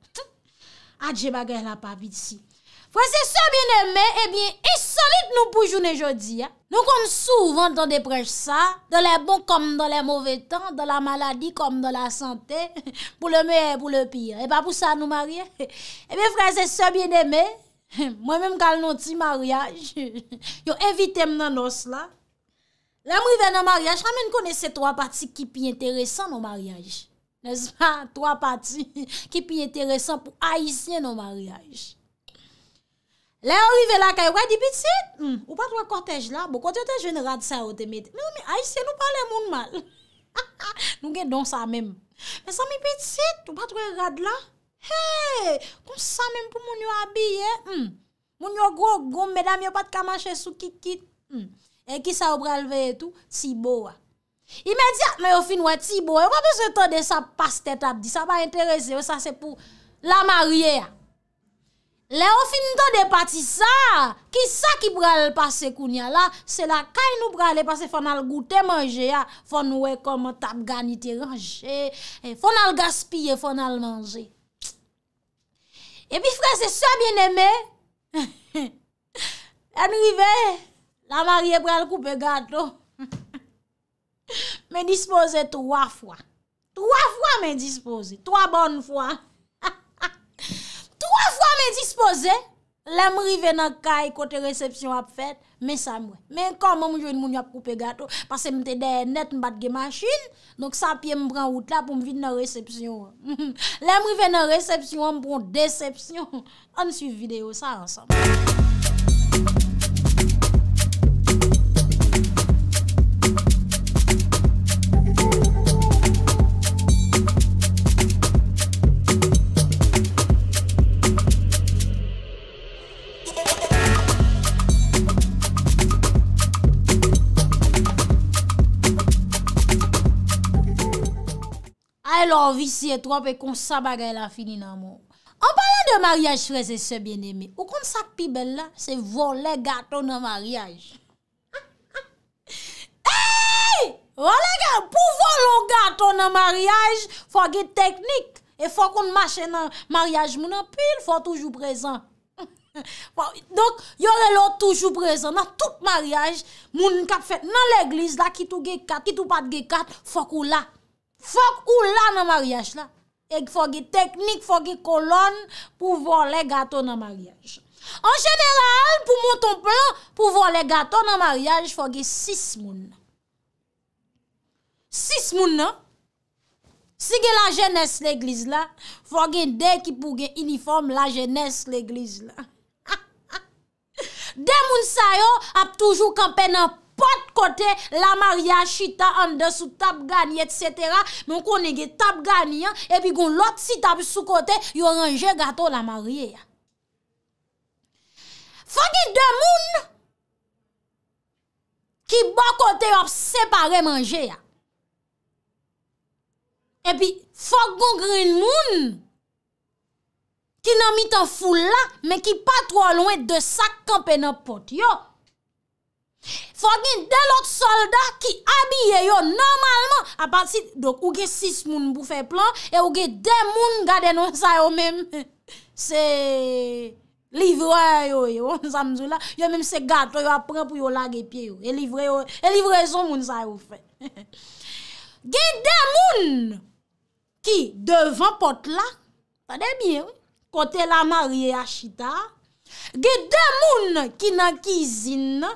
Adje bagè la papit si. Fransè sobyen eme, ebyen, e solit nou poujoun e jodi. Nou kon souvan ton depreche sa, do la bon konm do la mouvetan, do la maladi konm do la santè, [LAUGHS] pou le mè, pou le pire. Eba pou sa nou mariè? Ebyen, fransè sobyen eme, mwen mèm kal nou ti mariè, yo evitèm nan os la. La mou i ven nou mariè, chanmè nou konnè se 3 pati ki pi interesan nou mariè. Nèz pa? 3 pati ki [LAUGHS] pi interesan pou aisyen nou mariè. Lè yon rive la ka yon wè di pitit, hmm, ou pat wè kortej la, bo kortej wè yon rad sa wote mette. Mè ou mi aise, nou pale moun mal. [LAUGHS] Nou gen don sa mèm. Mè sa mi pitit, ou pat wè rad la. Hey, kon sa mèm pou moun yo abiye, hmm. moun yo gro gom, mè dam yon pat kamache sou kit kit. Hmm. E ki sa ou pralve etou, tibou. Imediat mè yo fin wè tibou, wè wè pou se to de sa pas tetap di. Sa pa interese, wè sa se pou la marye ya. Le ou finitou de pati sa, ki sa ki brale pase kounya la, se la kany nou brale pase fon al goute manje ya, fon nou e kom tapgani tiranje, fon al gaspye, fon al manje. E pi fre se sa bieneme, en [LAUGHS] rive, la marye brale koupe gato, [LAUGHS] men dispose towa fwa, towa fwa men dispose, towa bon fwa, Pwa fwa mwen dispose, lèm rive nan kay kote resepsyon ap fèt, mè sa mwen. Mè kòm mwen jou yon moun yon ap koupe gato. Pase mwen te de net mwen batge machin, donk sa pye mwen bran wout la pou mwen vide nan resepsyon. Lèm rive nan resepsyon, mwen pront desepsyon. An si videyo sa ansam. yon visye trope kon sa bagay la fini nan moun. An palan de maryaj freze se bien eme, ou kon sak pibe la, se vo le gato nan maryaj. Hey! Vo le gato! Po vo lo gato nan maryaj, fwa ge teknik, e fwa kon mache nan maryaj moun, an pil fwa toujou prezan. Donk, yon lè lò toujou prezan. Nan tout maryaj, moun kap fet nan l'eglise la, ki tou ge kat, ki tou pat ge kat, fwa kou la. Fok ou la nan maryaj la. E fok teknik, fok kolon pou vò le gato nan maryaj. An jeneral, pou mouton plan, pou vò le gato nan maryaj, fok sis moun nan. Sis moun nan. Sige la jenès l'egliz la, fok dek ki pou ge uniform la jenès l'egliz la. [LAUGHS] De moun sayo ap toujou kampen ap. pat kote la maria chita an desu tap gani et setera, mwen kon ege tap gani an, epi goun lot si tap sou kote, yon anje gato la marie ya. Fak e demoun, ki bon kote yon separe manje ya. Epi, fak goun gren moun, ki nan mitan foul la, men ki pat rwa lwen de sak kampen nan pot yo. Fogin delot solda ki abye yo normalman A pati, dok ouge sis moun pou fe plan E ouge demoun gade nou sa yo men [LAUGHS] Se livrayo yo yo [LAUGHS] Yo menm se gato yo apren pou yo la gepye yo E livrayo yo, e livrayon moun sa yo fe [LAUGHS] Ge demoun ki devan pot la Pade bien, kote la marye yachita Ge demoun ki nan kizine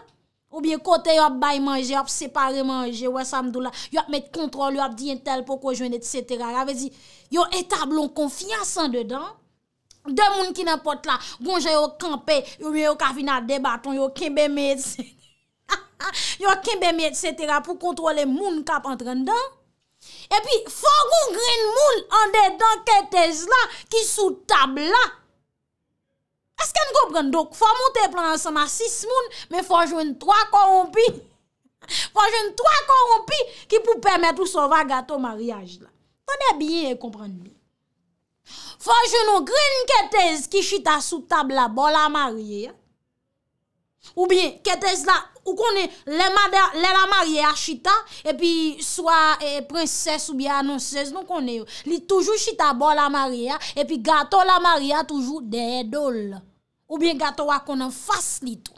Ou biye kote yo ap bay manje, yo ap separe manje, yo ap met kontrol, yo ap diyen tel poko jwen, etc. Yo etablon konfiyasan dedan, de moun ki nan pot la, gonje yo kampe, yo miye yo kafina debaton, yo kembe me, etc. [LAUGHS] Yo kembe me, etc. pou kontrole moun kap entran dan. E pi fagou gren moun an dedan ke tez la ki sou tab la. Esken gop gandok, fwa moun te planan sa ma 6 moun, men fwa joun 3 koronpi, [LAUGHS] fwa joun 3 koronpi ki pou pwemet ou sova gato mariage la. Fwa ne biye, kompren mi. Fwa joun nou kren ketez ki chita sou tab bon la bol la mariye, ou bien ketez la, Ou konen lè la maria chita, epi swa eh, prinses ou bi anonses, nou konen yo. Li toujou chita bo la maria, epi gato la maria toujou de edol. Ou bien gato wak konen fass li tou.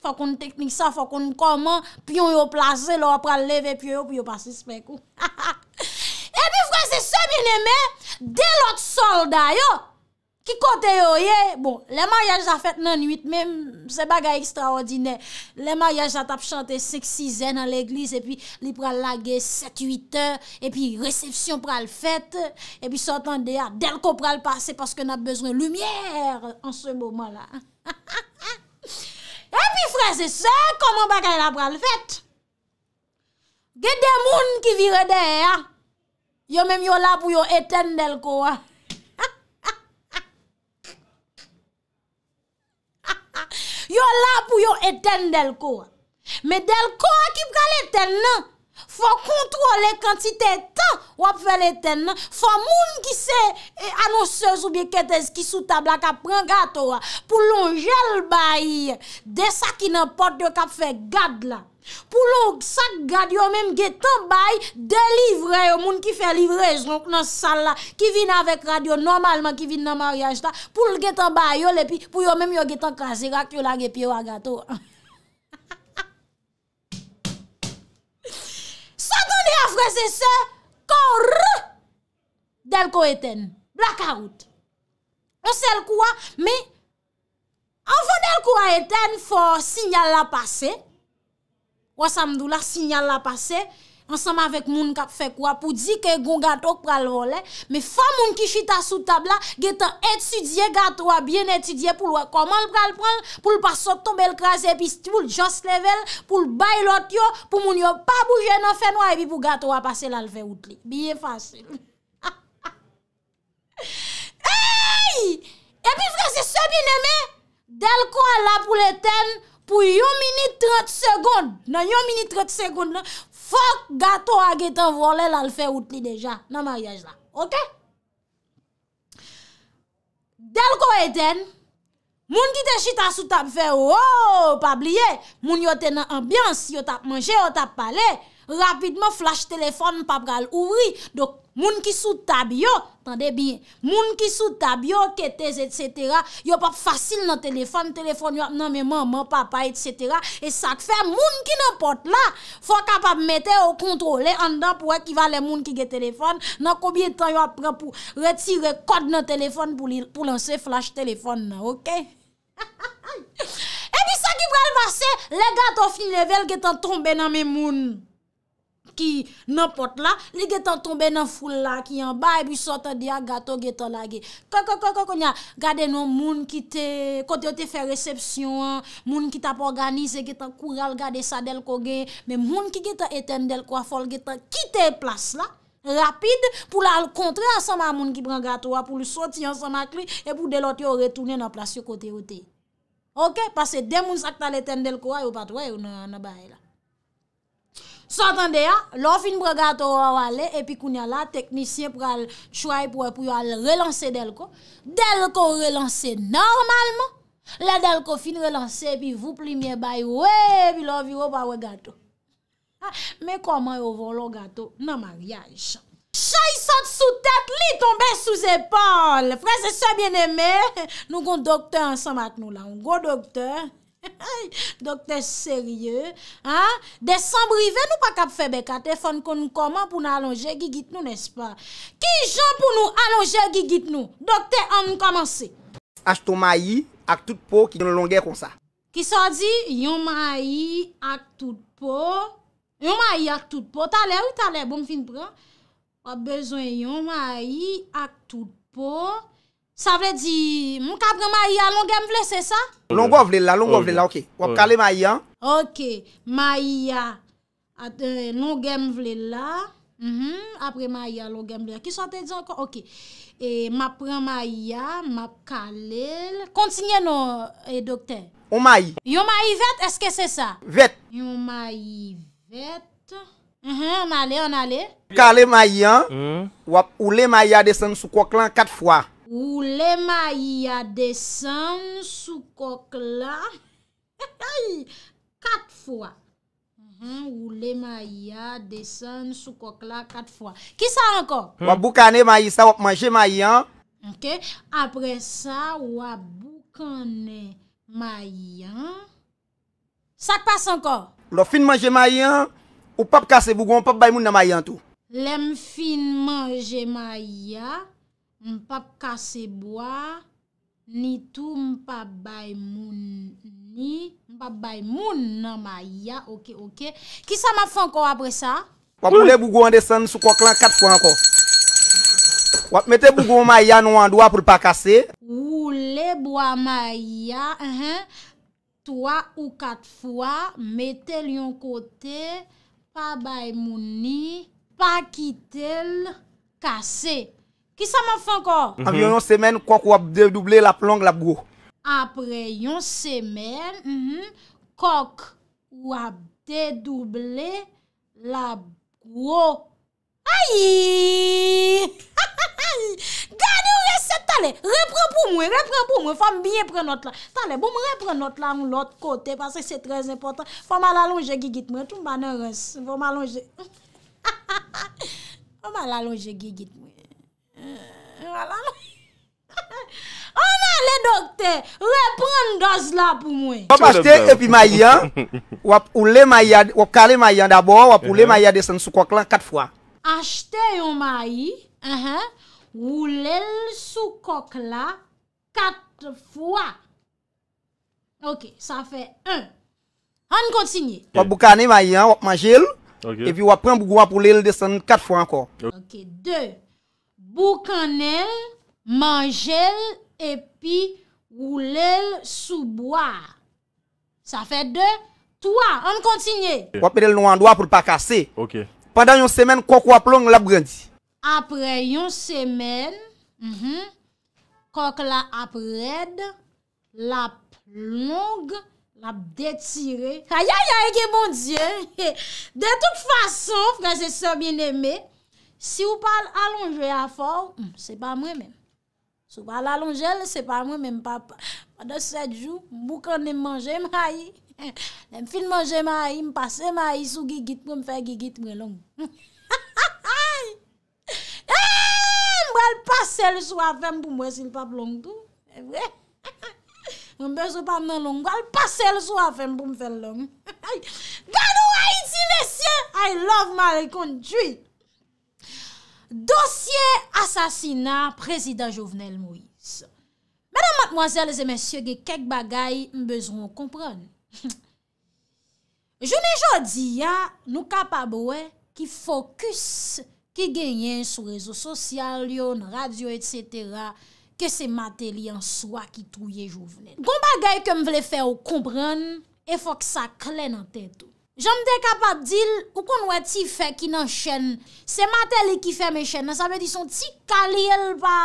Fak konen teknik sa, fak konen koman, piyon yo plase, lor apra leve piyon, piyon pasi spekou. Epi fwese semen eme, de lot solda yo, [LAUGHS] Ki kote yo ye, bon, le mayaj a fèt nan 8 mem, se bagay ekstraordinè. Le mayaj a tap chante seksizè nan l'eglise, e pi li pral lage 7-8, e pi resepsyon pral fèt, e pi sotan de a, del ko pral pase, paske nan bezwen lumièr, an se mouman la. [LAUGHS] E pi frè, se se, koman bagay la pral fèt? Ge demoun ki vire de a, yo menm yo la pou yo eten del ko a. Ah. Yo la pou yo eten del kou. Me del kou akip ka leten nan. Fwa kontro le kantite tan wap fe leten nan. Fwa moun ki se e, anonsez ou biye ketez ki sou tabla ka prangato wa. Pou lon jel bayi de sa ki nan pot yo ka fe gad la. Pou lò sak radio mèm ge to bay, de livre yo, moun ki fe livre, jnouk nan sal la, ki vin avèk radio, normalman ki vin nan maryaj ta, pou l ge to bay yo lepi, pou yo mèm yo ge to krasi, rak yo la gepi yo a gato. [LAUGHS] Sa donè a frese se, kor, delko eten, blakaout. An sel kwa, mè, an fò delko eten, an fò sinyal la pase, wa samdou la sinyal la pase, ansama vek moun kap fekwa, pou di ke goun gato k pral role, me fa moun ki chita sou tabla, ge ta etudye gato wa, bien etudye pou lwa komal pral pral, pou lwa pasok to bel krasi, epi sti pou lwa just level, pou lwa bay lot yo, pou moun yo pa bouje nan fenwa, epi pou gato wa pase lal vewout li. Biye fasil. [LAUGHS] Eyyy! Epi frasi se bineme, del ko ala pou le ten, epi frasi se bineme, pou yon mini 30 segonde, nan yon mini 30 segonde nan, fok gato a getan vole lal fe out li deja, nan maryaj la, ok? Del ko eten, moun ki te chita sou tap fe, wow, oh, pa bliye, moun yo ten ambiance, yo tap manje, yo tap pale, rapidman flash telefon, pap gal ouvri, do, Moun ki sou tab yo, tande bien, moun ki sou tab yo, ketez, etsetera, yo pa fasil nan telefon, telefon yo ap nan mè mè, mè, papa, etsetera, e sak fè moun ki nou pot la, fò kap ap metè ou kontrole an dan pou ekivale moun ki ge telefon, nan kobye tan yo ap prè pou retire kod nan telefon pou lansè flash telefon nan, ok? [LAUGHS] E di sa ki pral vase, le gato fin level getan tombe nan mè moun. ki nan pot la, li getan tombe nan foule la, ki yon bay, bi e sotan diya gato getan la ge. Ko ko ko ko nya, gade nou moun ki te kote ote fe resepsyon, moun ki tap organize, getan kural, gade sa del kogue, men moun ki getan eten del kwa fol, getan kite plas la, rapide, pou la al kontre asama moun ki pran gato wa, pou li sotan asama kli, e pou delot yo retounen an plasyo kote ote. Ok? Pase den moun sakta leten del kwa, yo patwe yo nan bay la. S'entende ya, lo fin bre gato wawale, epi kounya la teknisyen pou al chouay pou yo al relanse delko. Delko relanse normalman, la delko fin relanse epi vou plimye baye, wey, epi lo vyo wawale gato. Ha, men koman yo wawale gato, nan maryaj. Chay sot sou tet, li tombe sou zepol. Frense se bien eme, nou kon dokte ansan mat nou la, un go dokteur. Dokte serye, de san brive nou pa kap febe ka te fon kon nou koman pou nou alonje gigit nou nespa Ki jan pou nou alonje gigit nou? Dokte an nou koman se Ache ton mayi ak tout pou ki nan longen kon sa Ki sa di, yon mayi ak tout pou, yon mayi ak tout pou, talè ou talè bon fin pran A bezwen yon mayi ak tout pou Sa vle di, moun ka apre maya, loun gen vle se sa? Loun gen vle la, loun gen oh, vle la, ok. Wap oh. kale maya. Ok, maya, euh, loun gen vle la, mhm, apre maya, loun gen vle la. Ki sa te di anko? Ok. E, ma pren maya, ma kale, kontinye nou, e dokte? O mayi. Yon mayi vet, eske se sa? Vet. Yon mayi vet. Mhan, male, anale. Kale maya, hmm. wap ule maya desen sou kwa klan kat fwa. Ou le maya desan sou kok la [LAUGHS] kat fwa. Mhm, ou le maya desan sou kok la kat fwa. Ki sa ankon? Hmm. Waboukane mayi sa wap manje mayan. Ok. Apre sa waboukane mayan. Sa kpas ankon? Lo fin manje mayan ou pap kase bougon pap bay moun nan mayan tou. Lem fin manje maya. Mpap kase bwa, ni tou mpap baymouni, mpap baymoun nan maya, okey okey. Ki sa ma fwa anko apre sa? Wap mwole bougou an desan sou kwa klant kat fwa anko. Wap mwole bougou an maya nou an doa pou lpa kase. Wole bwa maya, toa ou kat fwa, metel yon kote, pabaymouni, pakitel, kase. Ki sa man fin kon? Apre yon semen, mm-hmm, kok wap dedouble la plong la bro. Apre yon semen, kok wap dedouble la [LAUGHS] bro. Ay! Gani ou resep tale. Repren pou mwen, repren pou mwen. Fwa m byen pren not la. Tale, pou m repren not la m l ot kote. Pase se trez importan. Fwa m alalonge gigit mwen. Tou m banan res. Fwa m alalonge. [LAUGHS] Fwa m alalonge gigit mwen. Voilà. [LAUGHS] On a le docteur, reprendre dose là pour moi. On va et puis maïa, [LAUGHS] ou ouler maïa, ou caler maïa d'abord, ou ouler uh-huh. maïa descend sous coque quatre fois. Acheter un maï, hein, uh-huh, le sous coque quatre fois. OK, ça fait un. On continue. Pour boucaner maïa, on mange et puis on prend bougou pour l'aile descendre quatre fois encore. OK, deux. Bou kanel, manjel, epi roulel souboa. Sa fe de, toa, an kontinye. Wapen el nou an doa pou pa kase. Ok. Pendan yon semen, kok wap long, lap grandi. Apre yon semen, mhm, kok la apred, lap long, lap detire. Aya ya ege bon diye, de tout fason, franje so bien eme, Si ou pal alonjè a fò, hmm, se pa mwen men. Sou pal alonjè, se pa mwen men. Mwen pa pa, pa do set jù, mwen bou kan mwen manjè mwen hayi. [LAUGHS] Mwen fin manjè mwen hayi, mwen pase mwen hayi, sou gigit pou mwen fe gigit mwen long. [LAUGHS] Mwen pase lè sou afèm pou mwen sil pap long tou. E [LAUGHS] mwen pase lè sou afèm pou mwen fel long. Gan ou hayi ti lè sien, hayi love ma lè kontri. Dosye asasina prezident Jouvenel Moïse. Madame, mademoiselles et messieurs, ge kek bagay mbezou an kompran. Jounen jodi ya nou kapabwe ki fokus ki genyen sou rezo sosyal, yon, radio, etc. Ke se materi an swa ki touye Jouvenel. Gon bagay ke m vle fè an kompran, e fòk sa klen an tètou. jom de kap ap dil, kou kon wè ti fe ki nan chen, se matè li ki fe men chen, an sa vè di son ti kalil pa,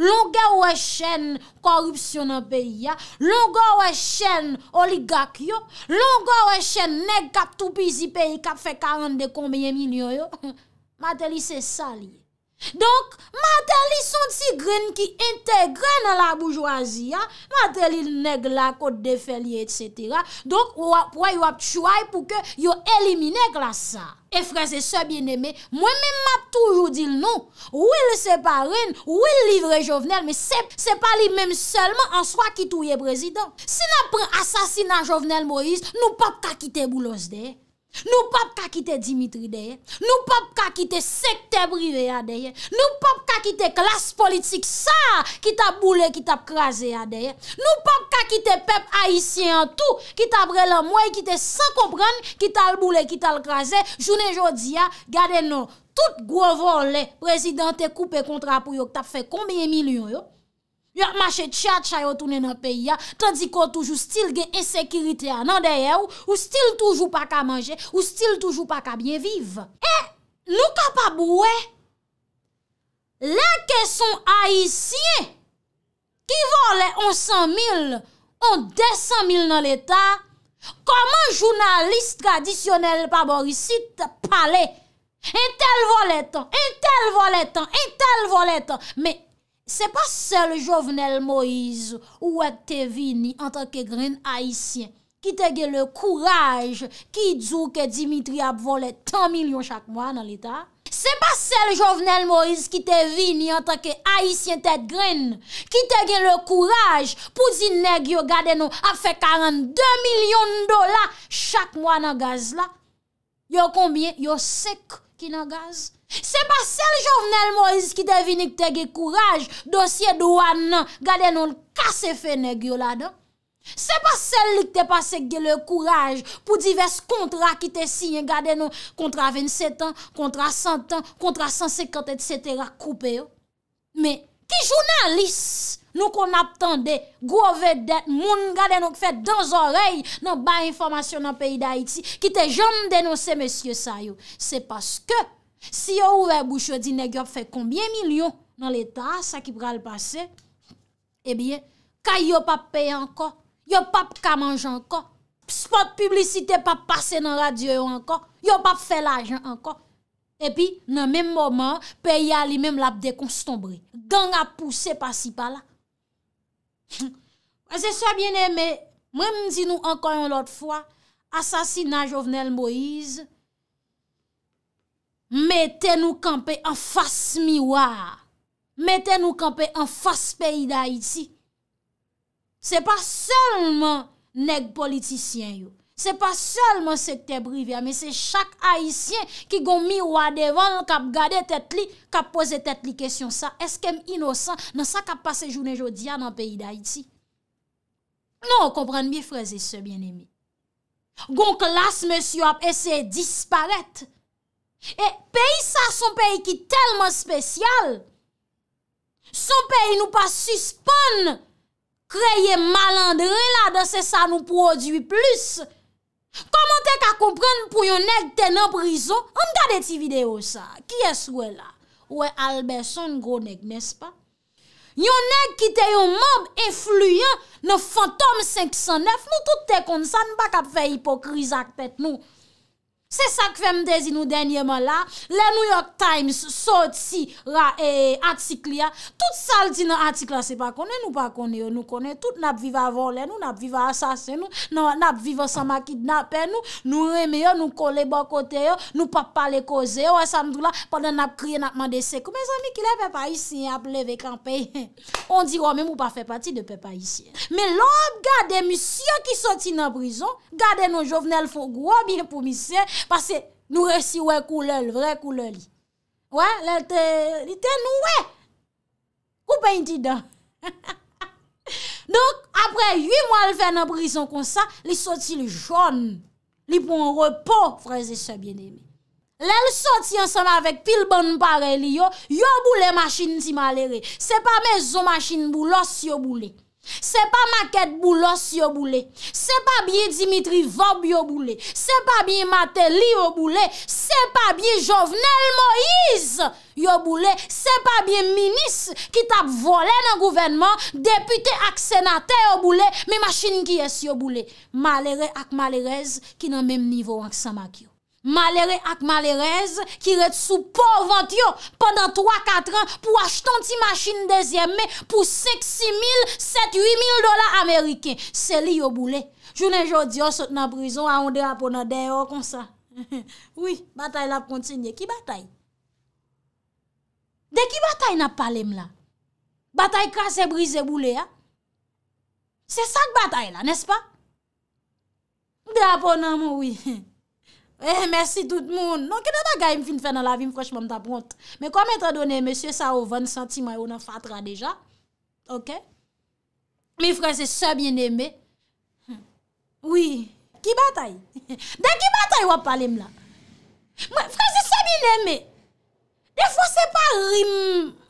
longè wè chen korupsyonan peyi ya, longè wè chen oligak yo, longè wè chen neg kap toupizi peyi, kap fe 40 de konbeye minyo yo, [LAUGHS] matè li se sa li, Donk, madè li son si grin ki integren la boujouazia, madè li neg la kote defè li et sètera, donk wap wap chouay pou ke yo elimine klasa. E freze se bieneme, mwen men map toujou dil nou, ou il separen, ou il livre jovenel, me sep, sepali menm selman an swa ki touye brezidon. Sin ap pren asasina jovenel Moïse, nou pap kakite boulos dey. Nou pap kakite Dimitri deye, nou pap kakite sekteb rive ya deye, nou pap kakite klas politik sa ki tap boule ki tap kraze ya deye, nou pap kakite pep haisyen tou ki tap rele mwen ki te san kompren ki tal boule ki tal kraze, jounen jodi ya, gade nou, tout gwo vol le, prezident te koupe kontra pou yo ki tap fe kombye milyon yo. Yo mache tchad chayotounen nan peyi ya, tandiko toujou stil gen esekiriti anan deye ou, ou stil toujou pa ka manje, ou stil toujou pa ka bien vive. E, eh, nou ka pa bouwe, la keson a yisiye, ki vole on san mil, on de san mil nan l'Etat, koman jounaliste tradisyonel pa borisite pale, e tel vole tan, e tel vole tan, e tel vole tan, me, Se pa sel jovenel Moïse ou ak te vini an tanke gren aisyen ki te gen le kouraj ki dzou ke Dimitri ap vole tan milyon chak mwa nan lita. Se pa sel jovenel Moïse ki te vini an tanke aisyen te gren ki te gen le kouraj pou zin neg yo gade nou ap fe 42 milyon dola chak mwa nan gaz la. Yo kombien? Yo sek. ki nan gaz. Se pa sel jovnel Moise ki te vini ki te ge kouraj dosye douan nan gade nou l kase fene gyo la dan. Se pa sel li ki te pase ge l kouraj pou divers kontra ki te sin gade nou kontra 27 an, kontra 100 an, kontra 150 et cetera koupe yo. Me, Ki jounalist nou kon ap tende gouve det moun gade nou ki fè dan zorey nan ba informasyon nan peyi da iti ki te jom denose monsye sa yo. Se paske si yo ouve boucho di negyo fè konbyen milyon nan l'Etat sa ki pral pase, ebyen eh ka yo pap pey anko, yo pap ka manj anko, spot publicite pap pase nan radyo anko, yo pap fè la jen anko. E pi nan menm moman, pe yali menm lap dekons tombre. Gang ap puse pasipa la. Aze sou a bien eme, mwenm di nou ankon yon lot fwa, asasina Jovenel Moise, mette nou kampe an fas miwa. Mette nou kampe an fas peyi da iti. Se pa solman neg politisyen yo. Se pa selman sekte brivia, me se chak aisyen ki gon mi wadevan kap gade tet li, kap pose tet li kesyon sa. Eskem inosan, nan sa kap pase jounen jodia nan peyi da iti. Non, komprende mi, freze, se bien emi. Gon klas, monsi, ap ese disparet. E peyi sa, son peyi ki telman spesyal, son peyi nou pa suspon, kreye malandre la, dan se sa nou produy plus Koman te ka kompren pou yon neg tenop rizo? An gade ti video sa? Ki es wè la? Wè Alberson, gro neg, nes pa? Yon neg ki te yon mob efluyen nan Fantom 509 nou tout te konsan bak ap fe hipokriza ak pet nou Se sa k fe mdezi nou denye man la, le New York Times soti atik e, li ya, tout sal di nan atik la se pa kone, nou pa kone yo nou kone, tout nap viva avon le nou, nap viva asase nou, nap viva sa makid nape nou, nou reme yo, nou kole bo kote yo, nou pa pale koze yo, wè sa mdou la, pandan nap kriye nan akman de sekou, mè zami ki le pepa isi, ap leve kampè, [LAUGHS] on di rò oh, mè mou pa fe pati de pepa isi. Mè lò ap gade msiyo ki soti nan brison, gade nou jovnel fò gwo, mè pou msiyo, Pase nou resi wè koule, wè koule li. Wè, lè te, lè te nou wè. Koupe yon ti dan. [LAUGHS] Donk, apre yu mwal ven an prison konsa, li soti li joun. Li pou an repo, freze se bien eme. Lè li soti ansama vek pil bonn pare li yo, yo bou le masjine ti malere. Se pa me zo masjine bou, los yo bou li. Se pa maket boulos yo boulé, se pa biye Dimitri Vob yo boulé, se pa biye Mateli yo boulé, se pa biye Jovenel Moïse yo boulé, se pa biye Minis ki tap vole nan gouvenman, depute ak senate yo boulé, mi machini ki es yo boulé. Malere ak malerez ki nan mem nivou ak sa makyo. Malere ak malerez ki ret sou po vant yo Pendan 3-4 an pou ashtan ti machin dezyenme Pou 6-6 mil, 7-8 mil dola Ameriken Se li yo boule Jounen jodi yo sot nan prizon a yon drapo nan deyo kon sa Ouye, batay la kontinye, ki batay? De ki batay nan palem la? Batay ka se brize boule ya? Se sak batay la, nespa? Drapo nan mouye [LAUGHS] Eh, mersi tout moun. Non, ki nan pa gaye m fin fè nan la vi m frèchman m ta pronte. Me kwa mè tra donè, mè sè sa ou 20 centima yon an fatra deja. Ok? Mi frè se se bien emè. Oui. Ki batay? [LAUGHS] De ki batay wap pale m la. Mwen, frè se se bien emè. Nè fò se pa rim,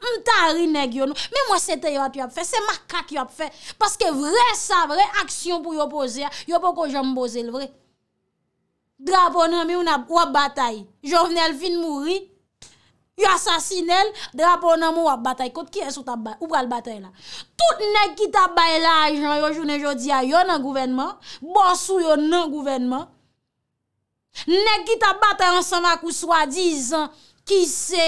m ta rinè gyo nou. Mè mwen se te yon ap fè, se makak yon ap fè. Paske vre sa, vre aksyon pou yon pose a. Yon pou kon jan m pose l vre. Drapo nan mi yon ap wap batay. Jovnel fin mouri. Yon asasine l, drapo nan mi wap batay. Kote ki yon sou ta oubra l batay la. Tout nek ki ta bay la ajan yon jounen jodi a, yon nan gouvenman. Bonsou yon nan gouvenman. Nek ki ta batay ansan makou swa dizan ki se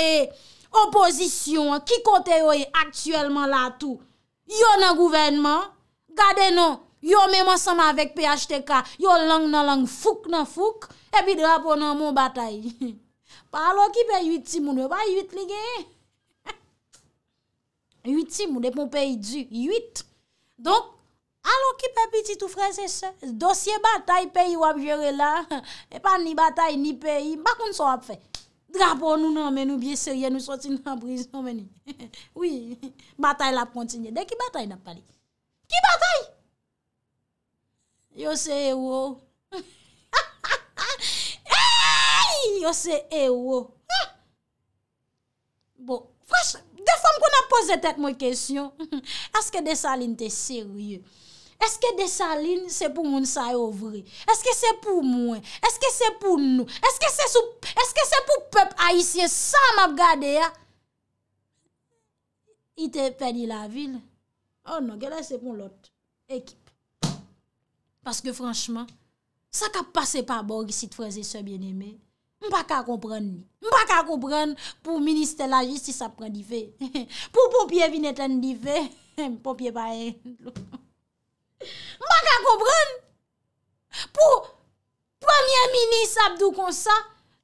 opozisyon, ki kote yon yon e aktuelman la tou. Yon nan gouvenman. Gade nou. Yo mè mò sè mè avèk PHTK, yo lang nan lang fouk nan fouk, epi drapò nan mò batay. [LAUGHS] Pa alò ki pe yuit timoun, wè pa yuit ligè. [LAUGHS] Yuit timoun, epi mò pe yi dju, yuit. Donk, alò ki pe pitit ou frese se, dosye batay pe yi wap jere la, [LAUGHS] epi ni batay ni pe yi, bakoun sou ap fè. Drapò nou nan men nou biye serye nou soti nan brison meni. Ouye, batay lap kontinye, deki batay nap pali. Ki batay? Yo se ewo. [LAUGHS] Yo se ewo. Bo, fwesh, defonm kon a pose tet mwen kesyon. [LAUGHS] Eske Desaline te serye? Eske Desaline se pou moun sa yo vre? Eske se pou mwen? Eske se pou nou? Eske se pou pep aisyen sa mab gade ya? I te pedi la vil? Oh non, gela se pou lot. Ek, ek. Paske franchman, sa ka pase pa borg si te freze se bien eme. Mba ka kompren, mba ka kompren pou Ministè la justice ap pren di ve. [LAUGHS] Pou popye vin eten di ve, popye pa en. Mba ka kompren pou Premier Ministè ap dou konsa,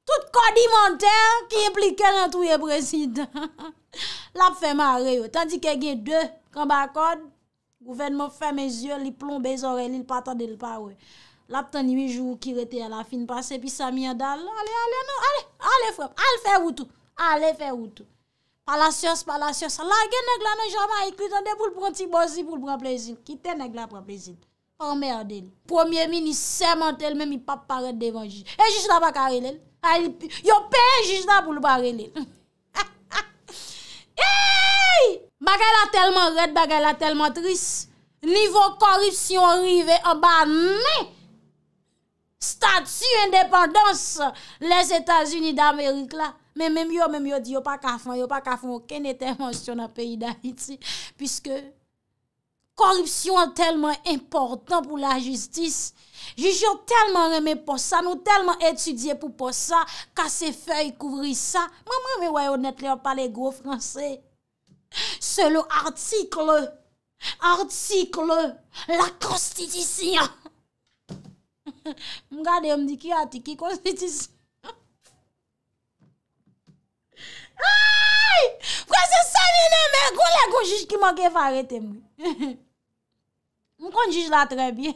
tout kodi montè ki implike nan touye prezident. Lap [LAUGHS] fe mare yo, tandi ke ge de kamba kode, Gouvenman fè mè zyò, li plon bè y zorel, li patande l pa wè. Lap tan ywi jwou ki rete yè la fin pase, pi sa mi yè dal. Ale ale anou, ale, ale fè woutou, ale fè woutou. Palasyons, palasyons, la gen nek la nan jama ikli tande pou l pranti bozi pou l pranplezit. Kite nek la pranplezit. Ammerde l. Premier ministre sermente l mè mi pap paret devanji. E jizda pa karele ah, l. A yon pe jizda pou l parele l. Bagay la telman red, bagay la telman tris. Nivou koripsyon rive, oban me. Statu indepandans, les Etats-Unis d'Amerik la. Men men yo, men men yo di, yo pa kafon, yo pa kafon, ken eten monsyon nan peyi da iti. Piske koripsyon telman important pou la jistis. Jij yo telman reme posa, nou telman etudye pou posa, kase fey kouvri sa. Mwen mwen mwen wè yo net le yo pale go fransey. [LAUGHS] [LAUGHS] Se lo artikle, artikle, la konstitisyon. M gade, m di ki artik, ki konstitisyon. Ay, vre se se mi neme, kou la konjish ki man ke fare tembe. M konjish la trebi.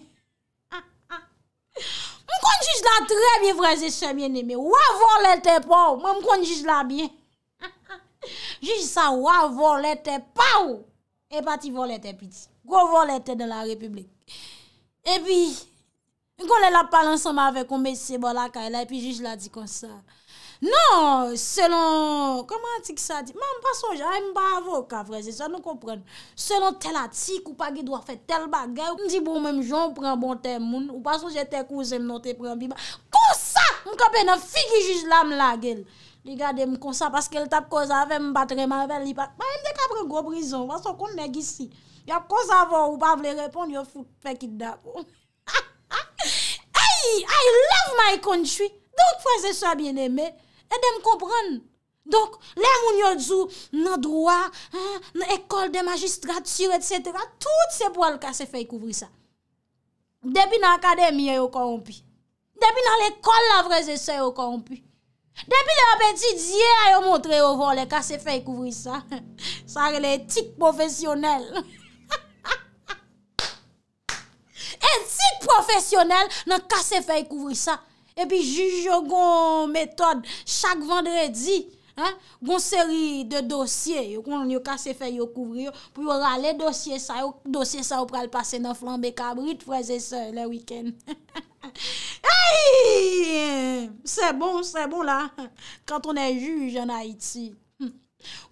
M konjish la trebi vre se se mi neme. Ou avon le tepo, m konjish la biye. Jij sa wavol ete pa ou, e pati vol ete piti. Gwo vol ete nan la republik. E pi, gwo le la pal ansama ave koume sebo la ka e la, e pi jij la di kon sa. Nan, selon, koman ti ki sa di? Man, mpason jay mba avok avre, se sa nou kompren. Selon tel atik, ou pa ge dwa fe tel bagay, ou mdi bon menmjou, pran bon tem moun, ou pason jete kouzem non te pran biban. Kon sa, mkabe nan figi jij lam la gel. Liga dem kon sa paske l tap koza ve m batre ma ve li pat. Ba m dek apre go brison. Vaso kon neg isi. Ya koza vo ou pa vle repon yo fuk pekid da. Ay! Ay! Love my country. Donk fweze swa bien eme. E dem kompran. Donk le moun yo dzou nan droa, nan ekol de magistratur et cetera. Tout se boal ka se fey kouvri sa. Depi nan akademye yo kon pi. Depi nan l'ekol la vreze se yo kon pi. Depi le apetit, zye a yo montre yo vo le kase fey kouvri sa. Sa re le etik profesyonel. Etik profesyonel nan kase fey kouvri sa. E pi juj yo gon metode, chak vendredi, gon seri de dosye yo kon yo kase fey yo kouvri yo, pou yo rale dosye sa yo pral pase nan flanbe kabrit, freze se le wikend. [LAUGHS] Eyyy, se bon, se bon la, kanton e juj en Haiti,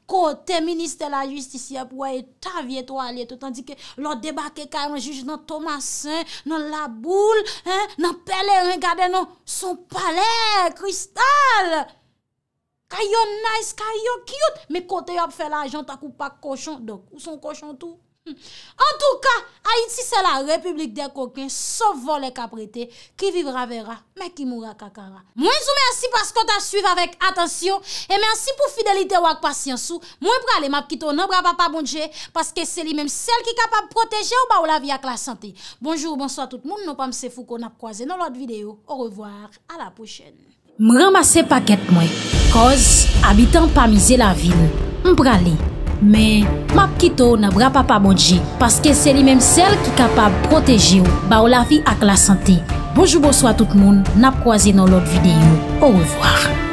kote minister la justisi ap woye ta vie to alie, tout an dike lor debake kaya an juj nan Thomasin, nan la boule, nan pele regade nan son pale, kristal, kaya yo nice, kaya yo cute, me kote yo ap fe la jant akou pak koshon, dok, ou son koshon tou? Hmm. En touka, Haïti se la republik bon de kokin Sov vol ek aprete Ki vivra vera, me ki moura kakara Mwen zou mènsi paskot a suiv avèk Atensyon, mènsi pou fidelite wak pasyansou Mwen pralè map kiton Mwen mwèm ap ap abondje Paske se li mèm sel ki kapab proteje Ou ba ou la vi ak la sante Bonjour, bonsoit tout moun Non pa mse fou kon ap croazè nan lot videyo Au revoir, a la pochen Mwen mwèm ap ap aket mwen Koz, abitan pa mize la vil Mwen pralè Men, map kito nabrapa pa bodje, paske se li menm sel ki kapab proteji ou, ba ou la fi ak la sante. Bojou bojou a tout moun, nap kwa zi nan lot videyo. Ou revoar.